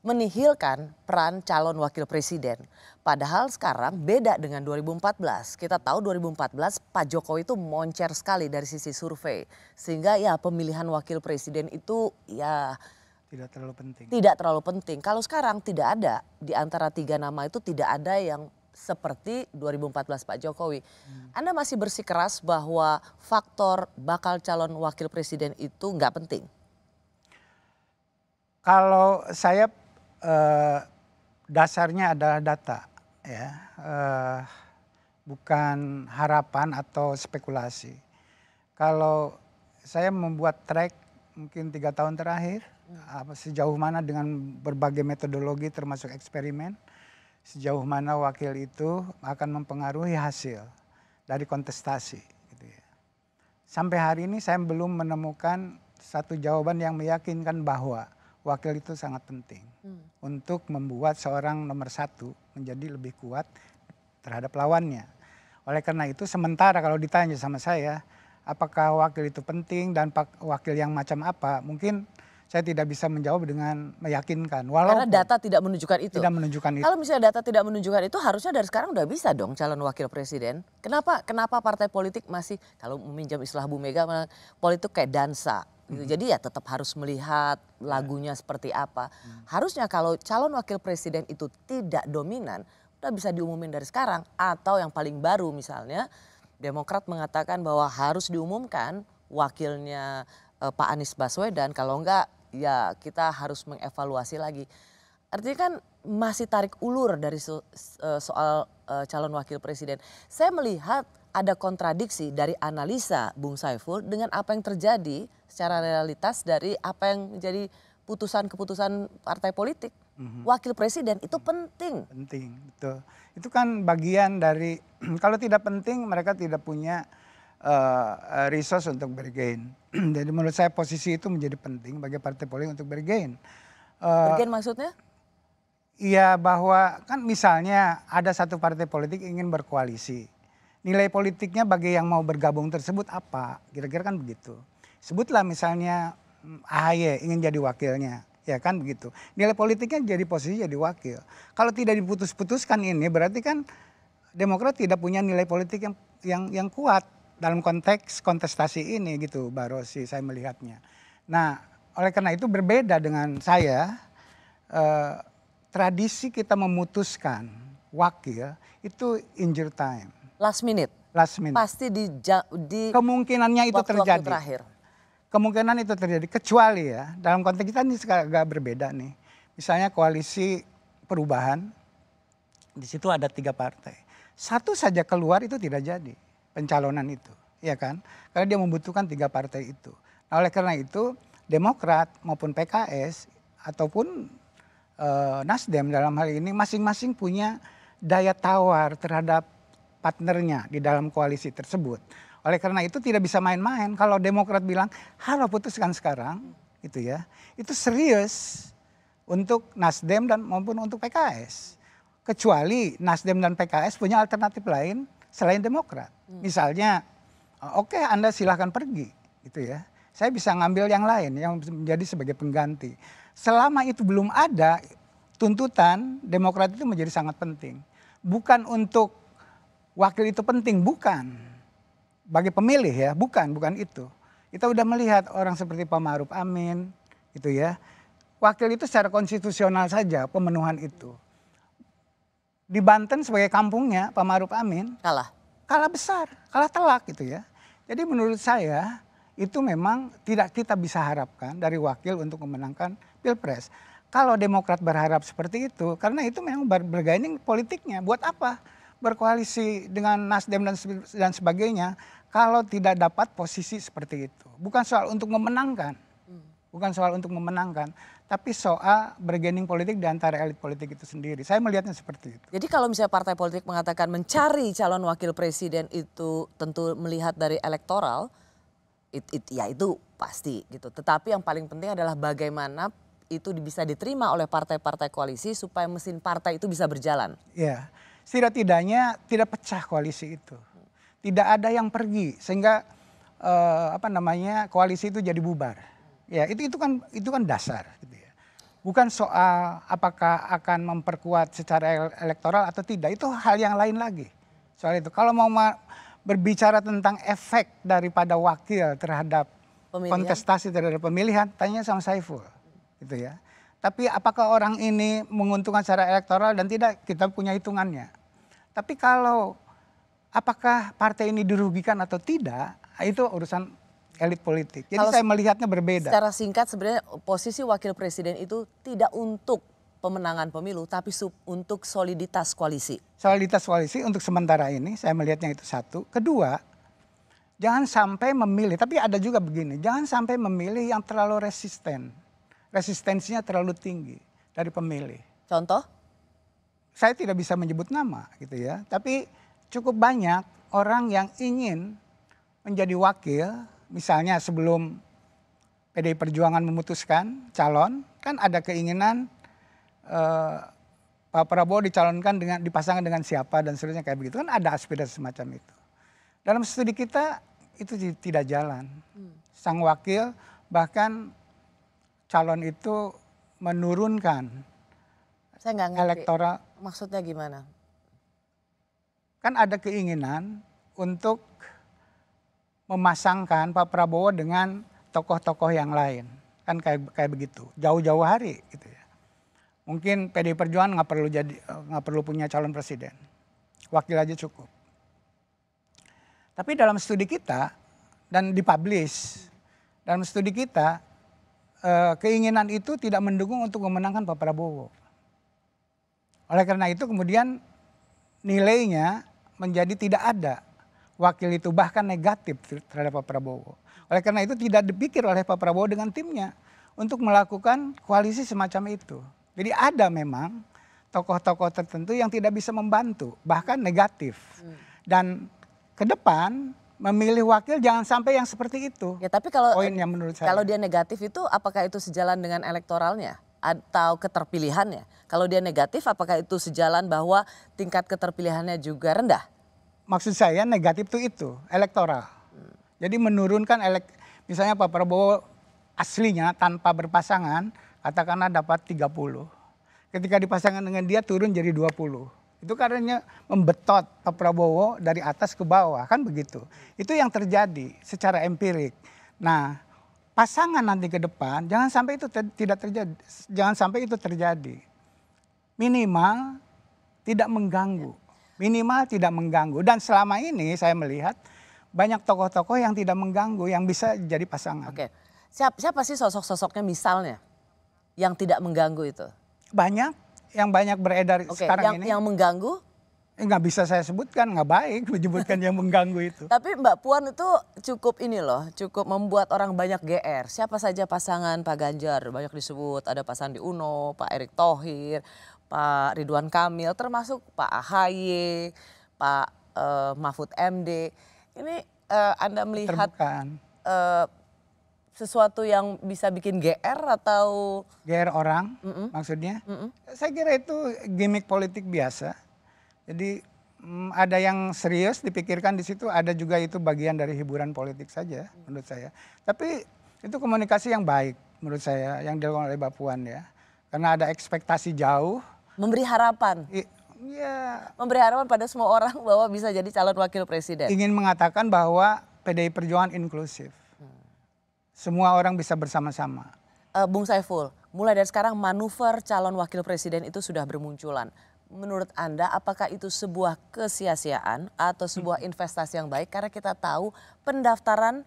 menihilkan peran calon wakil presiden. Padahal sekarang beda dengan 2014. Kita tahu 2014 Pak Jokowi itu moncer sekali dari sisi survei. Sehingga ya pemilihan wakil presiden itu ya tidak terlalu penting. Tidak terlalu penting. Kalau sekarang tidak ada di antara tiga nama itu tidak ada yang seperti 2014 Pak Jokowi. Hmm. Anda masih bersikeras bahwa faktor bakal calon wakil presiden itu nggak penting? Kalau saya eh, dasarnya adalah data, ya, eh, bukan harapan atau spekulasi. Kalau saya membuat track mungkin tiga tahun terakhir, apa ah, sejauh mana dengan berbagai metodologi termasuk eksperimen, sejauh mana wakil itu akan mempengaruhi hasil dari kontestasi. Gitu ya. Sampai hari ini saya belum menemukan satu jawaban yang meyakinkan bahwa wakil itu sangat penting hmm. untuk membuat seorang nomor satu menjadi lebih kuat terhadap lawannya. Oleh karena itu sementara kalau ditanya sama saya apakah wakil itu penting dan wakil yang macam apa, mungkin saya tidak bisa menjawab dengan meyakinkan. Walaupun Karena data tidak menunjukkan itu. Tidak menunjukkan itu. Kalau misalnya data tidak menunjukkan itu harusnya dari sekarang udah bisa dong calon wakil presiden. Kenapa kenapa partai politik masih kalau meminjam istilah Bu Mega politik kayak dansa. Gitu. Hmm. Jadi ya tetap harus melihat lagunya seperti apa. Hmm. Harusnya kalau calon wakil presiden itu tidak dominan, udah bisa diumumin dari sekarang atau yang paling baru misalnya Demokrat mengatakan bahwa harus diumumkan wakilnya eh, Pak Anies Baswedan kalau enggak ya kita harus mengevaluasi lagi. Artinya kan masih tarik ulur dari so, eh, soal uh, calon wakil presiden. Saya melihat ada kontradiksi dari analisa Bung Saiful dengan apa yang terjadi secara realitas dari apa yang menjadi putusan keputusan partai politik. Mhm. Wakil presiden itu mhm. penting. Penting, betul. Itu kan bagian dari kalau tidak penting mereka tidak punya uh, resource untuk bergain. Jadi menurut saya posisi itu menjadi penting bagi partai politik untuk bergain. Uh, bergain maksudnya? Iya bahwa kan misalnya ada satu partai politik ingin berkoalisi. Nilai politiknya bagi yang mau bergabung tersebut apa? Kira-kira kan begitu. Sebutlah misalnya mm, AHY ingin jadi wakilnya ya kan begitu. Nilai politiknya jadi posisi jadi wakil. Kalau tidak diputus-putuskan ini berarti kan Demokrat tidak punya nilai politik yang yang yang kuat dalam konteks kontestasi ini gitu baru Rosi saya melihatnya. Nah oleh karena itu berbeda dengan saya eh, tradisi kita memutuskan wakil itu in your time. Last minute. Last minute. Pasti di, di kemungkinannya itu waktu -waktu terjadi. Terakhir. Kemungkinan itu terjadi kecuali ya dalam konteks kita ini agak berbeda nih. Misalnya koalisi perubahan di situ ada tiga partai. Satu saja keluar itu tidak jadi pencalonan itu, ya kan? Karena dia membutuhkan tiga partai itu. Nah, oleh karena itu Demokrat maupun PKS ataupun e, Nasdem dalam hal ini masing-masing punya daya tawar terhadap partnernya di dalam koalisi tersebut. Oleh karena itu tidak bisa main-main. Kalau Demokrat bilang, "Halo, putuskan sekarang." Itu ya. Itu serius untuk Nasdem dan maupun untuk PKS. Kecuali Nasdem dan PKS punya alternatif lain selain Demokrat. Hmm. Misalnya, oh, oke okay, Anda silahkan pergi, gitu ya. Saya bisa ngambil yang lain yang menjadi sebagai pengganti. Selama itu belum ada tuntutan, Demokrat itu menjadi sangat penting. Bukan untuk wakil itu penting, bukan. Bagi pemilih ya, bukan, bukan itu. Kita sudah melihat orang seperti Pak Maruf Amin, gitu ya. Wakil itu secara konstitusional saja pemenuhan itu di Banten sebagai kampungnya Pak Maruf Amin kalah kalah besar kalah telak gitu ya jadi menurut saya itu memang tidak kita bisa harapkan dari wakil untuk memenangkan pilpres kalau Demokrat berharap seperti itu karena itu memang bergaining politiknya buat apa berkoalisi dengan Nasdem dan dan sebagainya kalau tidak dapat posisi seperti itu bukan soal untuk memenangkan hmm. bukan soal untuk memenangkan tapi soal bergening politik di antara elit politik itu sendiri. Saya melihatnya seperti itu. Jadi kalau misalnya partai politik mengatakan mencari calon wakil presiden itu tentu melihat dari elektoral, it, it, ya itu pasti gitu. Tetapi yang paling penting adalah bagaimana itu bisa diterima oleh partai-partai koalisi supaya mesin partai itu bisa berjalan. Ya, tidak tidaknya tidak pecah koalisi itu. Tidak ada yang pergi sehingga eh, apa namanya koalisi itu jadi bubar. Ya, itu itu kan itu kan dasar bukan soal apakah akan memperkuat secara elektoral atau tidak itu hal yang lain lagi soal itu kalau mau berbicara tentang efek daripada wakil terhadap pemilihan. kontestasi terhadap pemilihan tanya sama Saiful gitu ya tapi apakah orang ini menguntungkan secara elektoral dan tidak kita punya hitungannya tapi kalau apakah partai ini dirugikan atau tidak itu urusan elit politik. Jadi Kalau saya melihatnya berbeda. Secara singkat sebenarnya posisi wakil presiden itu tidak untuk pemenangan pemilu tapi sub, untuk soliditas koalisi. Soliditas koalisi untuk sementara ini saya melihatnya itu satu. Kedua, jangan sampai memilih, tapi ada juga begini, jangan sampai memilih yang terlalu resisten. Resistensinya terlalu tinggi dari pemilih. Contoh? Saya tidak bisa menyebut nama gitu ya, tapi cukup banyak orang yang ingin menjadi wakil misalnya sebelum PDI Perjuangan memutuskan calon, kan ada keinginan eh, Pak Prabowo dicalonkan dengan dipasangkan dengan siapa dan seterusnya kayak begitu kan ada aspirasi semacam itu. Dalam studi kita itu tidak jalan. Hmm. Sang wakil bahkan calon itu menurunkan saya nggak ngerti. Elektoral. Maksudnya gimana? Kan ada keinginan untuk memasangkan Pak Prabowo dengan tokoh-tokoh yang lain. Kan kayak kayak begitu, jauh-jauh hari gitu ya. Mungkin PD Perjuangan nggak perlu jadi nggak perlu punya calon presiden. Wakil aja cukup. Tapi dalam studi kita dan dipublish dalam studi kita eh, keinginan itu tidak mendukung untuk memenangkan Pak Prabowo. Oleh karena itu kemudian nilainya menjadi tidak ada wakil itu bahkan negatif terhadap Pak Prabowo. Oleh karena itu tidak dipikir oleh Pak Prabowo dengan timnya untuk melakukan koalisi semacam itu. Jadi ada memang tokoh-tokoh tertentu yang tidak bisa membantu, bahkan negatif. Hmm. Dan ke depan memilih wakil jangan sampai yang seperti itu. Ya, tapi kalau poin yang menurut saya. Kalau dia negatif itu apakah itu sejalan dengan elektoralnya atau keterpilihannya? Kalau dia negatif apakah itu sejalan bahwa tingkat keterpilihannya juga rendah? maksud saya negatif itu itu elektoral. Jadi menurunkan elek misalnya Pak Prabowo aslinya tanpa berpasangan katakanlah dapat 30. Ketika dipasangkan dengan dia turun jadi 20. Itu karenanya membetot Pak Prabowo dari atas ke bawah kan begitu. Itu yang terjadi secara empirik. Nah, pasangan nanti ke depan jangan sampai itu ter tidak terjadi jangan sampai itu terjadi. Minimal tidak mengganggu minimal tidak mengganggu. Dan selama ini saya melihat banyak tokoh-tokoh yang tidak mengganggu, yang bisa jadi pasangan. Oke, siapa, siapa sih sosok-sosoknya misalnya yang tidak mengganggu itu? Banyak, yang banyak beredar Oke, sekarang yang, ini. Yang mengganggu? Eh, nggak eh, bisa saya sebutkan, nggak baik menyebutkan yang mengganggu itu. Tapi Mbak Puan itu cukup ini loh, cukup membuat orang banyak GR. Siapa saja pasangan Pak Ganjar, banyak disebut, ada pasangan di Uno, Pak Erick Thohir, Pak Ridwan Kamil, termasuk Pak AHY, Pak uh, Mahfud MD. Ini uh, Anda melihat uh, sesuatu yang bisa bikin GR atau GR orang mm -mm. maksudnya? Mm -mm. Saya kira itu gimmick politik biasa. Jadi mm, ada yang serius dipikirkan di situ, ada juga itu bagian dari hiburan politik saja mm. menurut saya. Tapi itu komunikasi yang baik menurut saya yang dilakukan oleh Bapuan ya. Karena ada ekspektasi jauh, Memberi harapan. I, ya. Memberi harapan pada semua orang bahwa bisa jadi calon wakil presiden. Ingin mengatakan bahwa PDI Perjuangan inklusif. Semua orang bisa bersama-sama. Uh, Bung Saiful, mulai dari sekarang manuver calon wakil presiden itu sudah bermunculan. Menurut Anda apakah itu sebuah kesia-siaan atau sebuah investasi yang baik? Karena kita tahu pendaftaran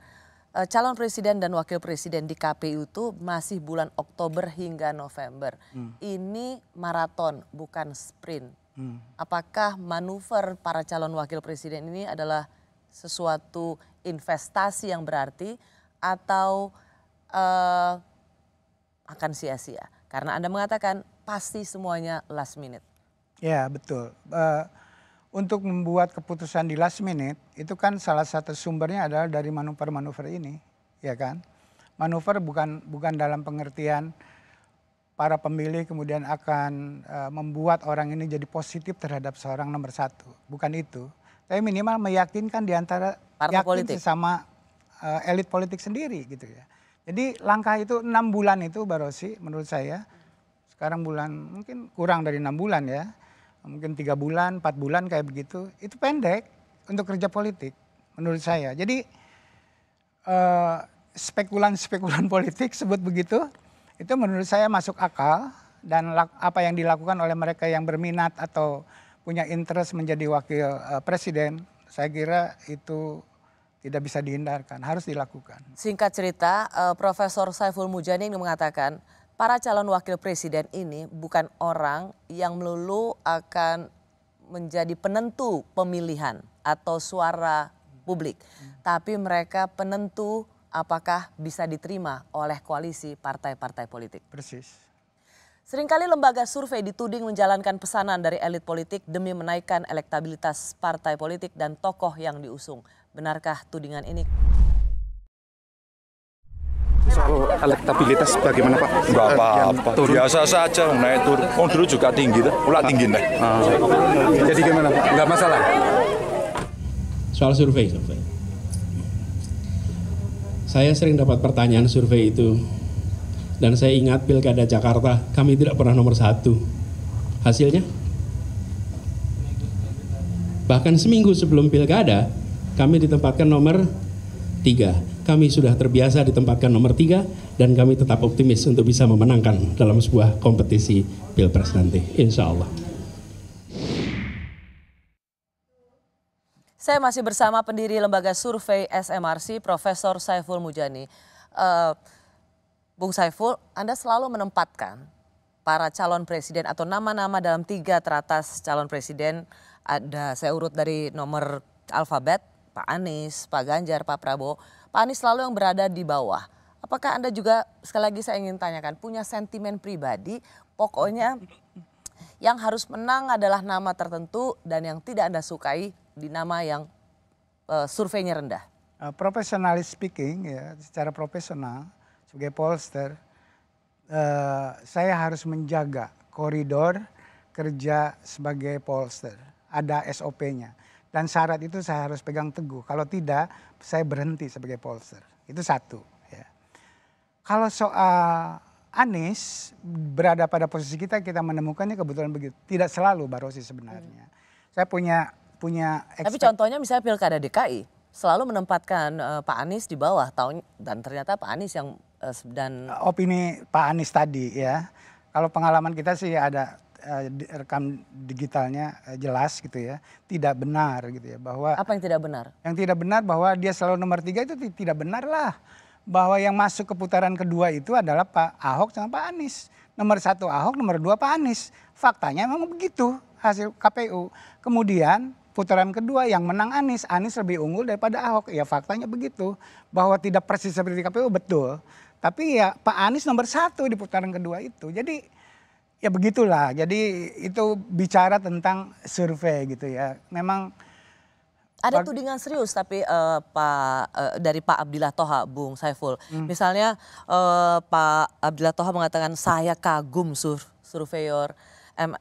Eh, calon presiden dan wakil presiden di KPU itu masih bulan Oktober hingga November. Hmm. Ini maraton bukan sprint. Hmm. Apakah manuver para calon wakil presiden ini adalah sesuatu investasi yang berarti atau uh, akan sia-sia? Karena Anda mengatakan pasti semuanya last minute. Ya betul. Uh, untuk membuat keputusan di last minute itu kan salah satu sumbernya adalah dari manuver-manuver ini, ya kan? Manuver bukan bukan dalam pengertian para pemilih kemudian akan e, membuat orang ini jadi positif terhadap seorang nomor satu, bukan itu. Tapi minimal meyakinkan di antara Partai yakin politik. sesama e, elit politik sendiri gitu ya. Jadi langkah itu enam bulan itu Barosi menurut saya sekarang bulan mungkin kurang dari enam bulan ya mungkin tiga bulan, empat bulan kayak begitu, itu pendek untuk kerja politik menurut saya. Jadi eh, spekulan-spekulan uh, politik sebut begitu, itu menurut saya masuk akal dan apa yang dilakukan oleh mereka yang berminat atau punya interest menjadi wakil uh, presiden, saya kira itu tidak bisa dihindarkan, harus dilakukan. Singkat cerita, uh, Profesor Saiful Mujani mengatakan para calon wakil presiden ini bukan orang yang melulu akan menjadi penentu pemilihan atau suara publik, tapi mereka penentu apakah bisa diterima oleh koalisi partai-partai politik. Persis. Seringkali lembaga survei dituding menjalankan pesanan dari elit politik demi menaikkan elektabilitas partai politik dan tokoh yang diusung. Benarkah tudingan ini? soal elektabilitas bagaimana Pak? Enggak eh, apa-apa, biasa saja naik turun. Oh dulu juga tinggi, pula ah. tinggi nih. Ah. Jadi gimana Pak? Enggak masalah? Soal survei, survei. Saya sering dapat pertanyaan survei itu. Dan saya ingat pilkada Jakarta, kami tidak pernah nomor satu. Hasilnya? Bahkan seminggu sebelum pilkada, kami ditempatkan nomor tiga kami sudah terbiasa ditempatkan nomor tiga dan kami tetap optimis untuk bisa memenangkan dalam sebuah kompetisi pilpres nanti, insya Allah. Saya masih bersama pendiri lembaga survei SMRC, Profesor Saiful Mujani. Uh, Bung Saiful, Anda selalu menempatkan para calon presiden atau nama-nama dalam tiga teratas calon presiden. Ada saya urut dari nomor alfabet, Pak Anies, Pak Ganjar, Pak Prabowo. Pak Anies selalu yang berada di bawah. Apakah Anda juga, sekali lagi saya ingin tanyakan, punya sentimen pribadi, pokoknya yang harus menang adalah nama tertentu dan yang tidak Anda sukai di nama yang uh, surveinya rendah? Uh, speaking, ya, secara profesional, sebagai pollster, uh, saya harus menjaga koridor kerja sebagai pollster. Ada SOP-nya dan syarat itu saya harus pegang teguh. Kalau tidak, saya berhenti sebagai polster. Itu satu. Ya. Kalau soal Anies berada pada posisi kita, kita menemukannya kebetulan begitu. Tidak selalu baru sih sebenarnya. Hmm. Saya punya punya. Tapi contohnya misalnya pilkada DKI selalu menempatkan uh, Pak Anies di bawah tahun dan ternyata Pak Anies yang uh, dan opini Pak Anies tadi ya. Kalau pengalaman kita sih ada Eh, rekam digitalnya eh, jelas gitu ya tidak benar gitu ya bahwa apa yang tidak benar yang tidak benar bahwa dia selalu nomor tiga itu tidak benar lah bahwa yang masuk ke putaran kedua itu adalah Pak Ahok sama Pak Anies nomor satu Ahok nomor dua Pak Anies faktanya memang begitu hasil KPU kemudian putaran kedua yang menang Anies Anies lebih unggul daripada Ahok ya faktanya begitu bahwa tidak persis seperti KPU betul tapi ya Pak Anies nomor satu di putaran kedua itu jadi ya begitulah. Jadi itu bicara tentang survei gitu ya. Memang ada tudingan serius tapi uh, Pak uh, dari Pak Abdillah Toha, Bung Saiful. Hmm. Misalnya uh, Pak Abdillah Toha mengatakan saya kagum sur surveyor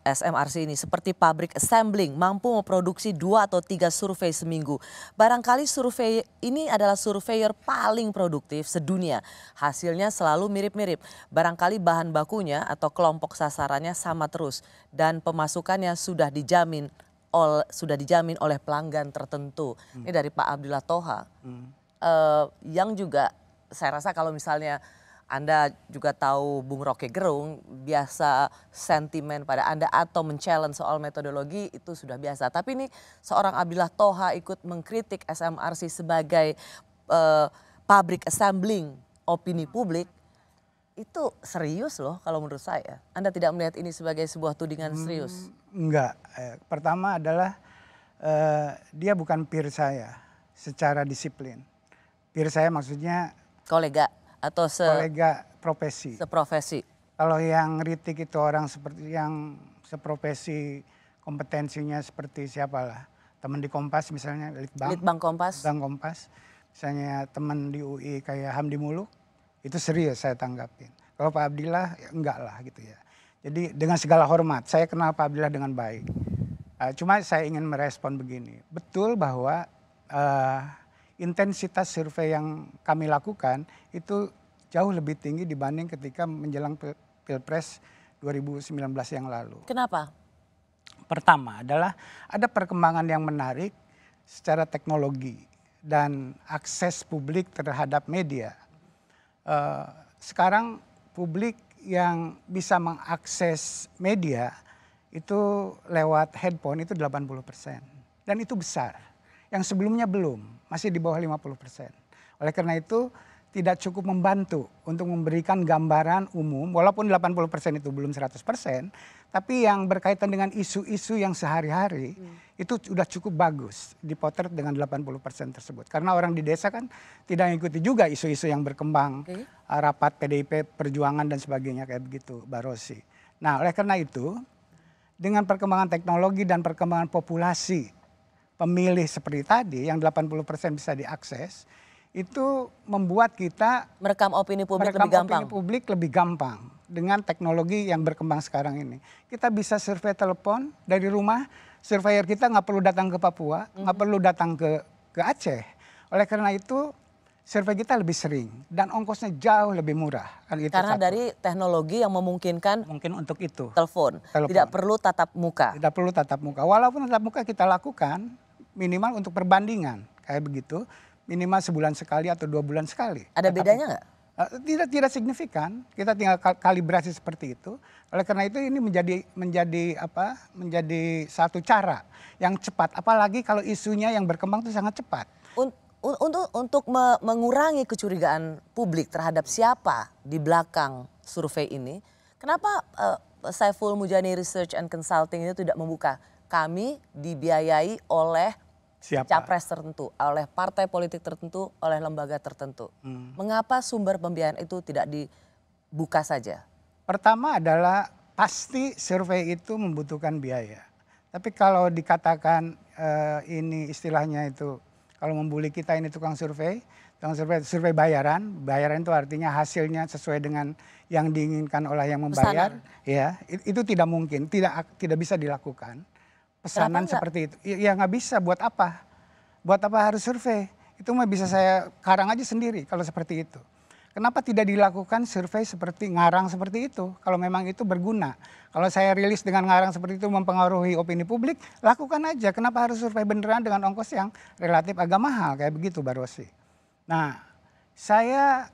SMRC ini seperti pabrik assembling mampu memproduksi dua atau tiga survei seminggu. Barangkali survei ini adalah surveyor paling produktif sedunia. Hasilnya selalu mirip-mirip. Barangkali bahan bakunya atau kelompok sasarannya sama terus dan pemasukannya sudah dijamin ol, sudah dijamin oleh pelanggan tertentu. Ini hmm. dari Pak Abdullah Toha. Hmm. Uh, yang juga saya rasa kalau misalnya anda juga tahu Bung Roke Gerung biasa sentimen pada Anda atau men-challenge soal metodologi itu sudah biasa. Tapi ini seorang Abdillah Toha ikut mengkritik SMRC sebagai uh, eh, pabrik assembling opini publik itu serius loh kalau menurut saya. Anda tidak melihat ini sebagai sebuah tudingan hmm, serius? Hmm, enggak. Eh, pertama adalah uh, dia bukan peer saya secara disiplin. Peer saya maksudnya kolega atau se kolega profesi. Seprofesi. Kalau yang kritik itu orang seperti yang seprofesi kompetensinya seperti siapalah. Teman di Kompas misalnya Litbang. Litbang Kompas. Litbang Kompas. Misalnya teman di UI kayak Hamdi Muluk itu serius saya tanggapin. Kalau Pak Abdillah ya enggak lah gitu ya. Jadi dengan segala hormat saya kenal Pak Abdillah dengan baik. Uh, cuma saya ingin merespon begini. Betul bahwa uh, intensitas survei yang kami lakukan itu jauh lebih tinggi dibanding ketika menjelang pilpres 2019 yang lalu. Kenapa? Pertama adalah ada perkembangan yang menarik secara teknologi dan akses publik terhadap media. Eh, sekarang publik yang bisa mengakses media itu lewat handphone itu 80 persen. Dan itu besar. Yang sebelumnya belum masih di bawah 50 persen. Oleh karena itu tidak cukup membantu untuk memberikan gambaran umum, walaupun 80 persen itu belum 100 persen, tapi yang berkaitan dengan isu-isu yang sehari-hari hmm. itu sudah cukup bagus dipotret dengan 80 persen tersebut. Karena orang di desa kan tidak mengikuti juga isu-isu yang berkembang, okay. Eh, rapat PDIP, perjuangan dan sebagainya kayak begitu, Barosi. Nah oleh karena itu, dengan perkembangan teknologi dan perkembangan populasi pemilih seperti tadi yang 80% bisa diakses itu membuat kita merekam opini publik merekam lebih gampang. opini publik lebih gampang dengan teknologi yang berkembang sekarang ini. Kita bisa survei telepon dari rumah, surveyor kita nggak perlu datang ke Papua, nggak mm -hmm. perlu datang ke ke Aceh. Oleh karena itu survei kita lebih sering dan ongkosnya jauh lebih murah kan itu karena satu. dari teknologi yang memungkinkan mungkin untuk itu telepon. telepon tidak perlu tatap muka tidak perlu tatap muka walaupun tatap muka kita lakukan minimal untuk perbandingan kayak begitu minimal sebulan sekali atau dua bulan sekali. Ada Tetapi, bedanya nggak? Eh, tidak tidak signifikan kita tinggal kalibrasi seperti itu oleh karena itu ini menjadi menjadi apa menjadi satu cara yang cepat apalagi kalau isunya yang berkembang itu sangat cepat untuk untuk mengurangi kecurigaan publik terhadap siapa di belakang survei ini kenapa uh, Saiful Mujani Research and Consulting itu tidak membuka kami dibiayai oleh Siapa? capres tertentu, oleh partai politik tertentu, oleh lembaga tertentu. Hmm. Mengapa sumber pembiayaan itu tidak dibuka saja? Pertama adalah pasti survei itu membutuhkan biaya. Tapi kalau dikatakan uh, ini istilahnya itu kalau membuli kita ini tukang survei, tukang survei survei bayaran, bayaran itu artinya hasilnya sesuai dengan yang diinginkan oleh yang membayar, Pesanan. ya itu tidak mungkin, tidak tidak bisa dilakukan pesanan seperti itu. Ya, ya nggak bisa, buat apa? Buat apa harus survei? Itu mah bisa saya karang aja sendiri kalau seperti itu. Kenapa tidak dilakukan survei seperti ngarang seperti itu? Kalau memang itu berguna. Kalau saya rilis dengan ngarang seperti itu mempengaruhi opini publik, lakukan aja. Kenapa harus survei beneran dengan ongkos yang relatif agak mahal kayak begitu, Barosi? Nah, saya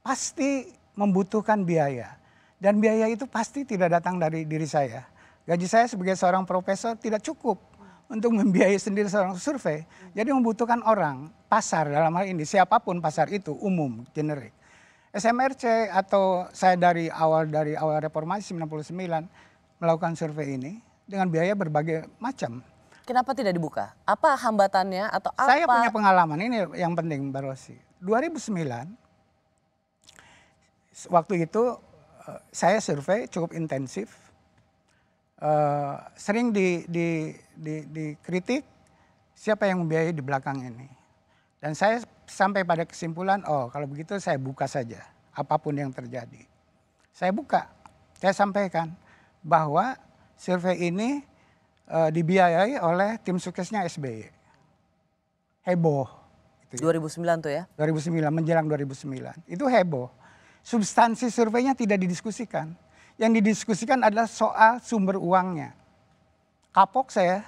pasti membutuhkan biaya. Dan biaya itu pasti tidak datang dari diri saya Gaji saya sebagai seorang profesor tidak cukup untuk membiayai sendiri seorang survei. Jadi membutuhkan orang, pasar dalam hal ini, siapapun pasar itu, umum, generik. SMRC atau saya dari awal dari awal reformasi 99 melakukan survei ini dengan biaya berbagai macam. Kenapa tidak dibuka? Apa hambatannya atau apa? Saya punya pengalaman ini yang penting Mbak Rosi. 2009 waktu itu eh, saya survei cukup intensif Eh, sering di, di, di, dikritik siapa yang membiayai di belakang ini. Dan saya sampai pada kesimpulan, oh kalau begitu saya buka saja apapun yang terjadi. Saya buka, saya sampaikan bahwa survei ini uh, dibiayai oleh tim suksesnya SBY. Heboh. Gitu 2009 ya. tuh ya? 2009, menjelang 2009. Itu heboh. Substansi surveinya tidak didiskusikan yang didiskusikan adalah soal sumber uangnya. Kapok saya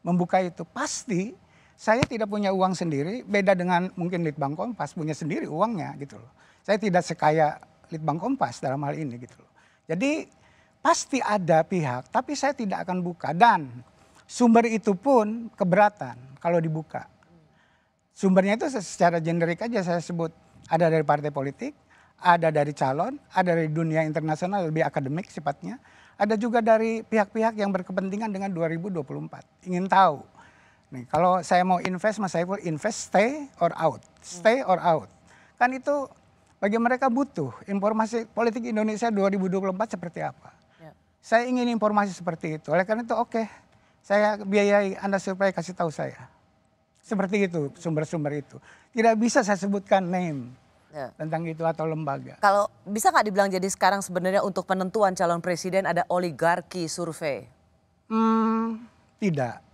membuka itu pasti saya tidak punya uang sendiri, beda dengan mungkin Litbang Kompas punya sendiri uangnya gitu loh. Saya tidak sekaya Litbang Kompas dalam hal ini gitu loh. Jadi pasti ada pihak, tapi saya tidak akan buka dan sumber itu pun keberatan kalau dibuka. Sumbernya itu secara generik aja saya sebut ada dari partai politik, ada dari calon, ada dari dunia internasional lebih akademik sifatnya, ada juga dari pihak-pihak yang berkepentingan dengan 2024. Ingin tahu. Nih, kalau saya mau invest, Mas Saiful invest stay or out. Stay or out. Kan itu bagi mereka butuh informasi politik Indonesia 2024 seperti apa. Ya. Saya ingin informasi seperti itu. Oleh karena itu oke, okay, saya biayai Anda supaya kasih tahu saya. Seperti itu sumber-sumber itu. Tidak bisa saya sebutkan name ya. tentang itu atau lembaga. Kalau bisa nggak dibilang jadi sekarang sebenarnya untuk penentuan calon presiden ada oligarki survei? Hmm, tidak.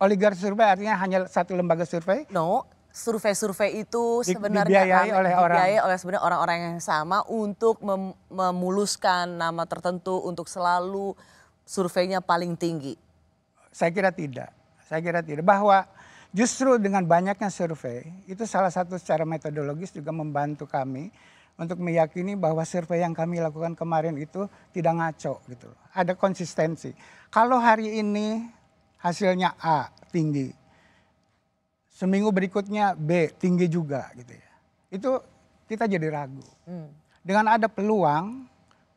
Oligarki survei artinya hanya satu lembaga survei? No, survei-survei itu sebenarnya dibiayai oleh orang oleh sebenarnya orang-orang yang sama untuk mem memuluskan nama tertentu untuk selalu surveinya paling tinggi. Saya kira tidak. Saya kira tidak bahwa justru dengan banyaknya survei itu salah satu secara metodologis juga membantu kami untuk meyakini bahwa survei yang kami lakukan kemarin itu tidak ngaco gitu Ada konsistensi. Kalau hari ini hasilnya A tinggi. Seminggu berikutnya B tinggi juga gitu ya. Itu kita jadi ragu. Hmm. Dengan ada peluang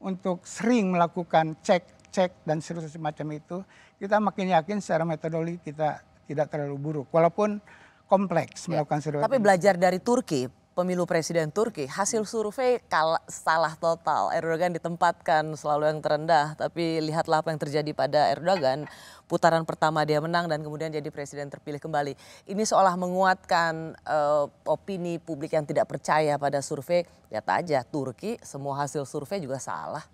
untuk sering melakukan cek, cek dan seru-seru semacam itu, kita makin yakin secara metodologi kita tidak terlalu buruk. Walaupun kompleks ya. melakukan survei. Tapi belajar dari Turki, pemilu presiden Turki, hasil survei salah total. Erdogan ditempatkan selalu yang terendah, tapi lihatlah apa yang terjadi pada Erdogan. Putaran pertama dia menang dan kemudian jadi presiden terpilih kembali. Ini seolah menguatkan uh, opini publik yang tidak percaya pada survei. Lihat ya aja Turki, semua hasil survei juga salah.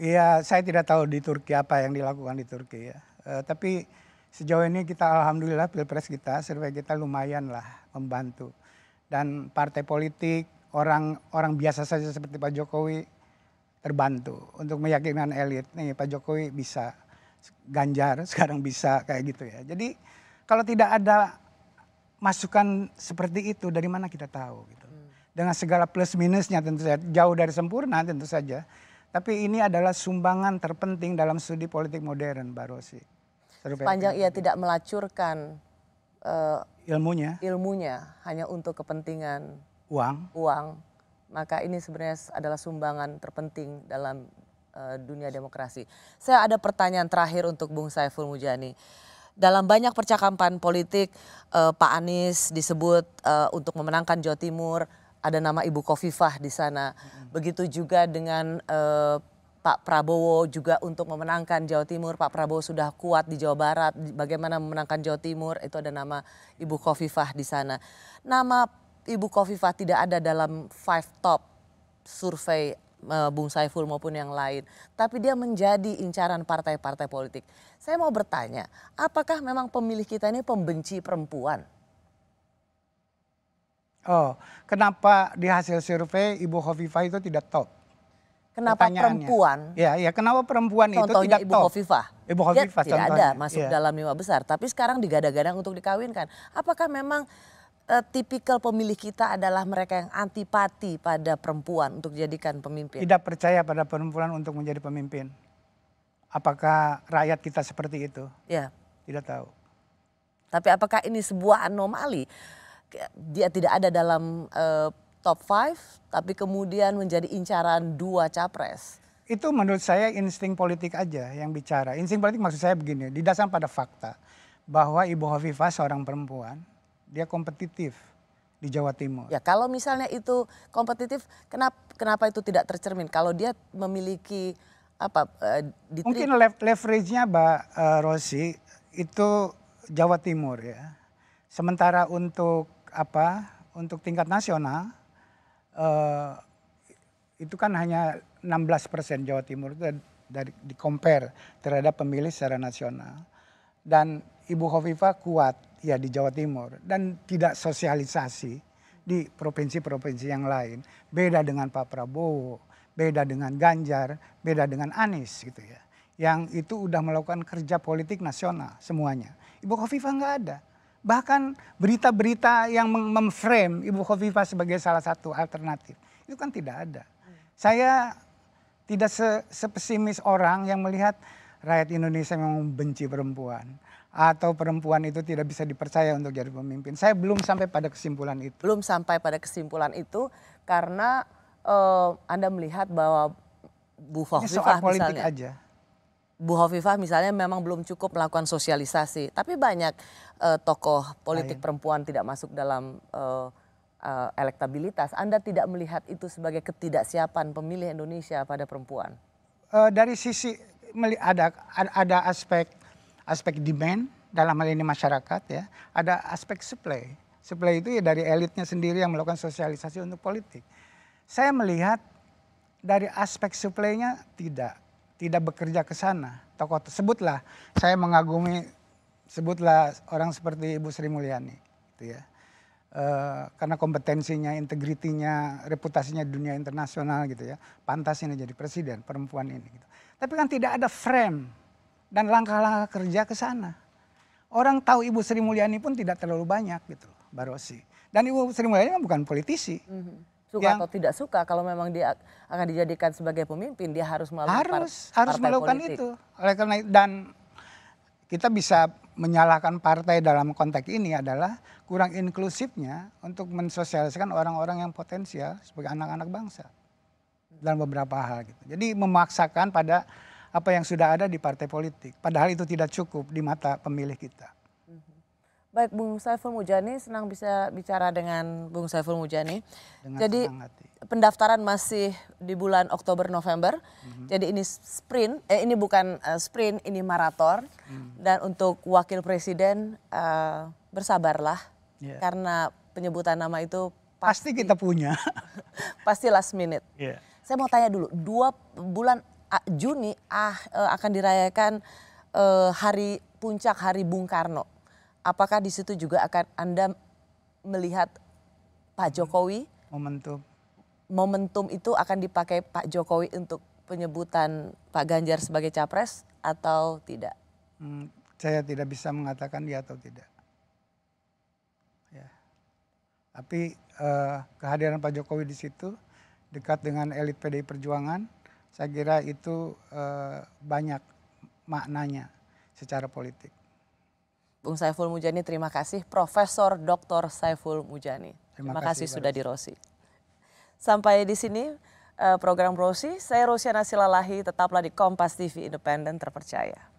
Iya, saya tidak tahu di Turki apa yang dilakukan di Turki ya. Uh, tapi sejauh ini kita alhamdulillah pilpres kita survei kita lumayan lah membantu dan partai politik orang orang biasa saja seperti Pak Jokowi terbantu untuk meyakinkan elit nih Pak Jokowi bisa Ganjar sekarang bisa kayak gitu ya jadi kalau tidak ada masukan seperti itu dari mana kita tahu gitu hmm. dengan segala plus minusnya tentu saja jauh dari sempurna tentu saja tapi ini adalah sumbangan terpenting dalam studi politik modern Barosi. Panjang ia tidak melacurkan uh, ilmunya ilmunya hanya untuk kepentingan uang uang maka ini sebenarnya adalah sumbangan terpenting dalam uh, dunia demokrasi. Saya ada pertanyaan terakhir untuk Bung Saiful Mujani. Dalam banyak percakapan politik, uh, Pak Anies disebut uh, untuk memenangkan Jawa Timur, ada nama Ibu Kofifah di sana. Begitu juga dengan uh, Pak Prabowo juga untuk memenangkan Jawa Timur. Pak Prabowo sudah kuat di Jawa Barat. Bagaimana memenangkan Jawa Timur? Itu ada nama Ibu Kofifah di sana. Nama Ibu Kofifah tidak ada dalam five top survei eh, Bung Saiful maupun yang lain, tapi dia menjadi incaran partai-partai politik. Saya mau bertanya, apakah memang pemilih kita ini pembenci perempuan? Oh, kenapa di hasil survei Ibu Kofifah itu tidak top? Kenapa perempuan? Ya, ya kenapa perempuan itu tidak Ibu top? Hovifah. Ibu Hovifah tidak ada masuk ya. dalam lima besar, tapi sekarang digadang-gadang untuk dikawinkan. Apakah memang uh, tipikal pemilih kita adalah mereka yang antipati pada perempuan untuk dijadikan pemimpin? Tidak percaya pada perempuan untuk menjadi pemimpin. Apakah rakyat kita seperti itu? Ya. Tidak tahu. Tapi apakah ini sebuah anomali? dia tidak ada dalam uh, top 5 tapi kemudian menjadi incaran dua capres? Itu menurut saya insting politik aja yang bicara. Insting politik maksud saya begini, didasarkan pada fakta bahwa Ibu Hovifa seorang perempuan, dia kompetitif di Jawa Timur. Ya kalau misalnya itu kompetitif, kenapa kenapa itu tidak tercermin? Kalau dia memiliki apa? Uh, Mungkin Mungkin leverage-nya Mbak uh, eh, Rosi itu Jawa Timur ya. Sementara untuk apa? Untuk tingkat nasional Eh, itu kan hanya 16 persen Jawa Timur itu dari di compare terhadap pemilih secara nasional dan Ibu Hovifa kuat ya di Jawa Timur dan tidak sosialisasi di provinsi-provinsi yang lain. Beda dengan Pak Prabowo, beda dengan Ganjar, beda dengan Anies gitu ya. Yang itu udah melakukan kerja politik nasional semuanya. Ibu Hovifa nggak ada bahkan berita-berita yang memframe Ibu Khofifah sebagai salah satu alternatif itu kan tidak ada. Saya tidak sepesimis orang yang melihat rakyat Indonesia memang benci perempuan atau perempuan itu tidak bisa dipercaya untuk jadi pemimpin. Saya belum sampai pada kesimpulan itu. Belum sampai pada kesimpulan itu karena uh, Anda melihat bahwa Bu Khofifah Ini soal politik misalnya, aja Bu Hovifah misalnya memang belum cukup melakukan sosialisasi, tapi banyak uh, tokoh politik Ayah. perempuan tidak masuk dalam uh, uh, elektabilitas. Anda tidak melihat itu sebagai ketidaksiapan pemilih Indonesia pada perempuan? Uh, dari sisi ada ada aspek aspek demand dalam hal ini masyarakat ya, ada aspek supply. Supply itu ya dari elitnya sendiri yang melakukan sosialisasi untuk politik. Saya melihat dari aspek supply-nya tidak tidak bekerja ke sana. Tokoh tersebutlah saya mengagumi sebutlah orang seperti Ibu Sri Mulyani gitu ya. E, karena kompetensinya, integritinya, reputasinya dunia internasional gitu ya. Pantas ini jadi presiden perempuan ini gitu. Tapi kan tidak ada frame dan langkah-langkah kerja ke sana. Orang tahu Ibu Sri Mulyani pun tidak terlalu banyak gitu Barosi. Dan Ibu Sri Mulyani kan bukan politisi. Mm -hmm suka yang, atau tidak suka kalau memang dia akan dijadikan sebagai pemimpin dia harus melakukan harus par, harus melakukan politik. itu oleh karena dan kita bisa menyalahkan partai dalam konteks ini adalah kurang inklusifnya untuk mensosialisasikan orang-orang yang potensial sebagai anak-anak bangsa dalam beberapa hal gitu. Jadi memaksakan pada apa yang sudah ada di partai politik padahal itu tidak cukup di mata pemilih kita. Baik, Bung Saiful Mujani, senang bisa bicara dengan Bung Saiful Mujani. Dengan Jadi pendaftaran masih di bulan Oktober November. Mm -hmm. Jadi ini sprint, eh ini bukan uh, sprint, ini maraton. Mm. Dan untuk wakil presiden uh, bersabarlah yeah. karena penyebutan nama itu pasti, pasti kita punya. pasti last minute. Yeah. Saya mau tanya dulu, dua bulan Juni ah, eh, akan dirayakan uh, hari puncak Hari Bung Karno apakah di situ juga akan Anda melihat Pak Jokowi? Momentum. Momentum itu akan dipakai Pak Jokowi untuk penyebutan Pak Ganjar sebagai capres atau tidak? Hmm, saya tidak bisa mengatakan ya atau tidak. Ya. Tapi eh, kehadiran Pak Jokowi di situ dekat dengan elit PDI Perjuangan, saya kira itu eh, banyak maknanya secara politik. Bung Saiful Mujani, terima kasih. Profesor Dr. Saiful Mujani. Terima, terima kasih, kasih sudah di Rosi. Sampai di sini eh, program Rosi. Saya Rosiana Silalahi, tetaplah di Kompas TV Independen Terpercaya.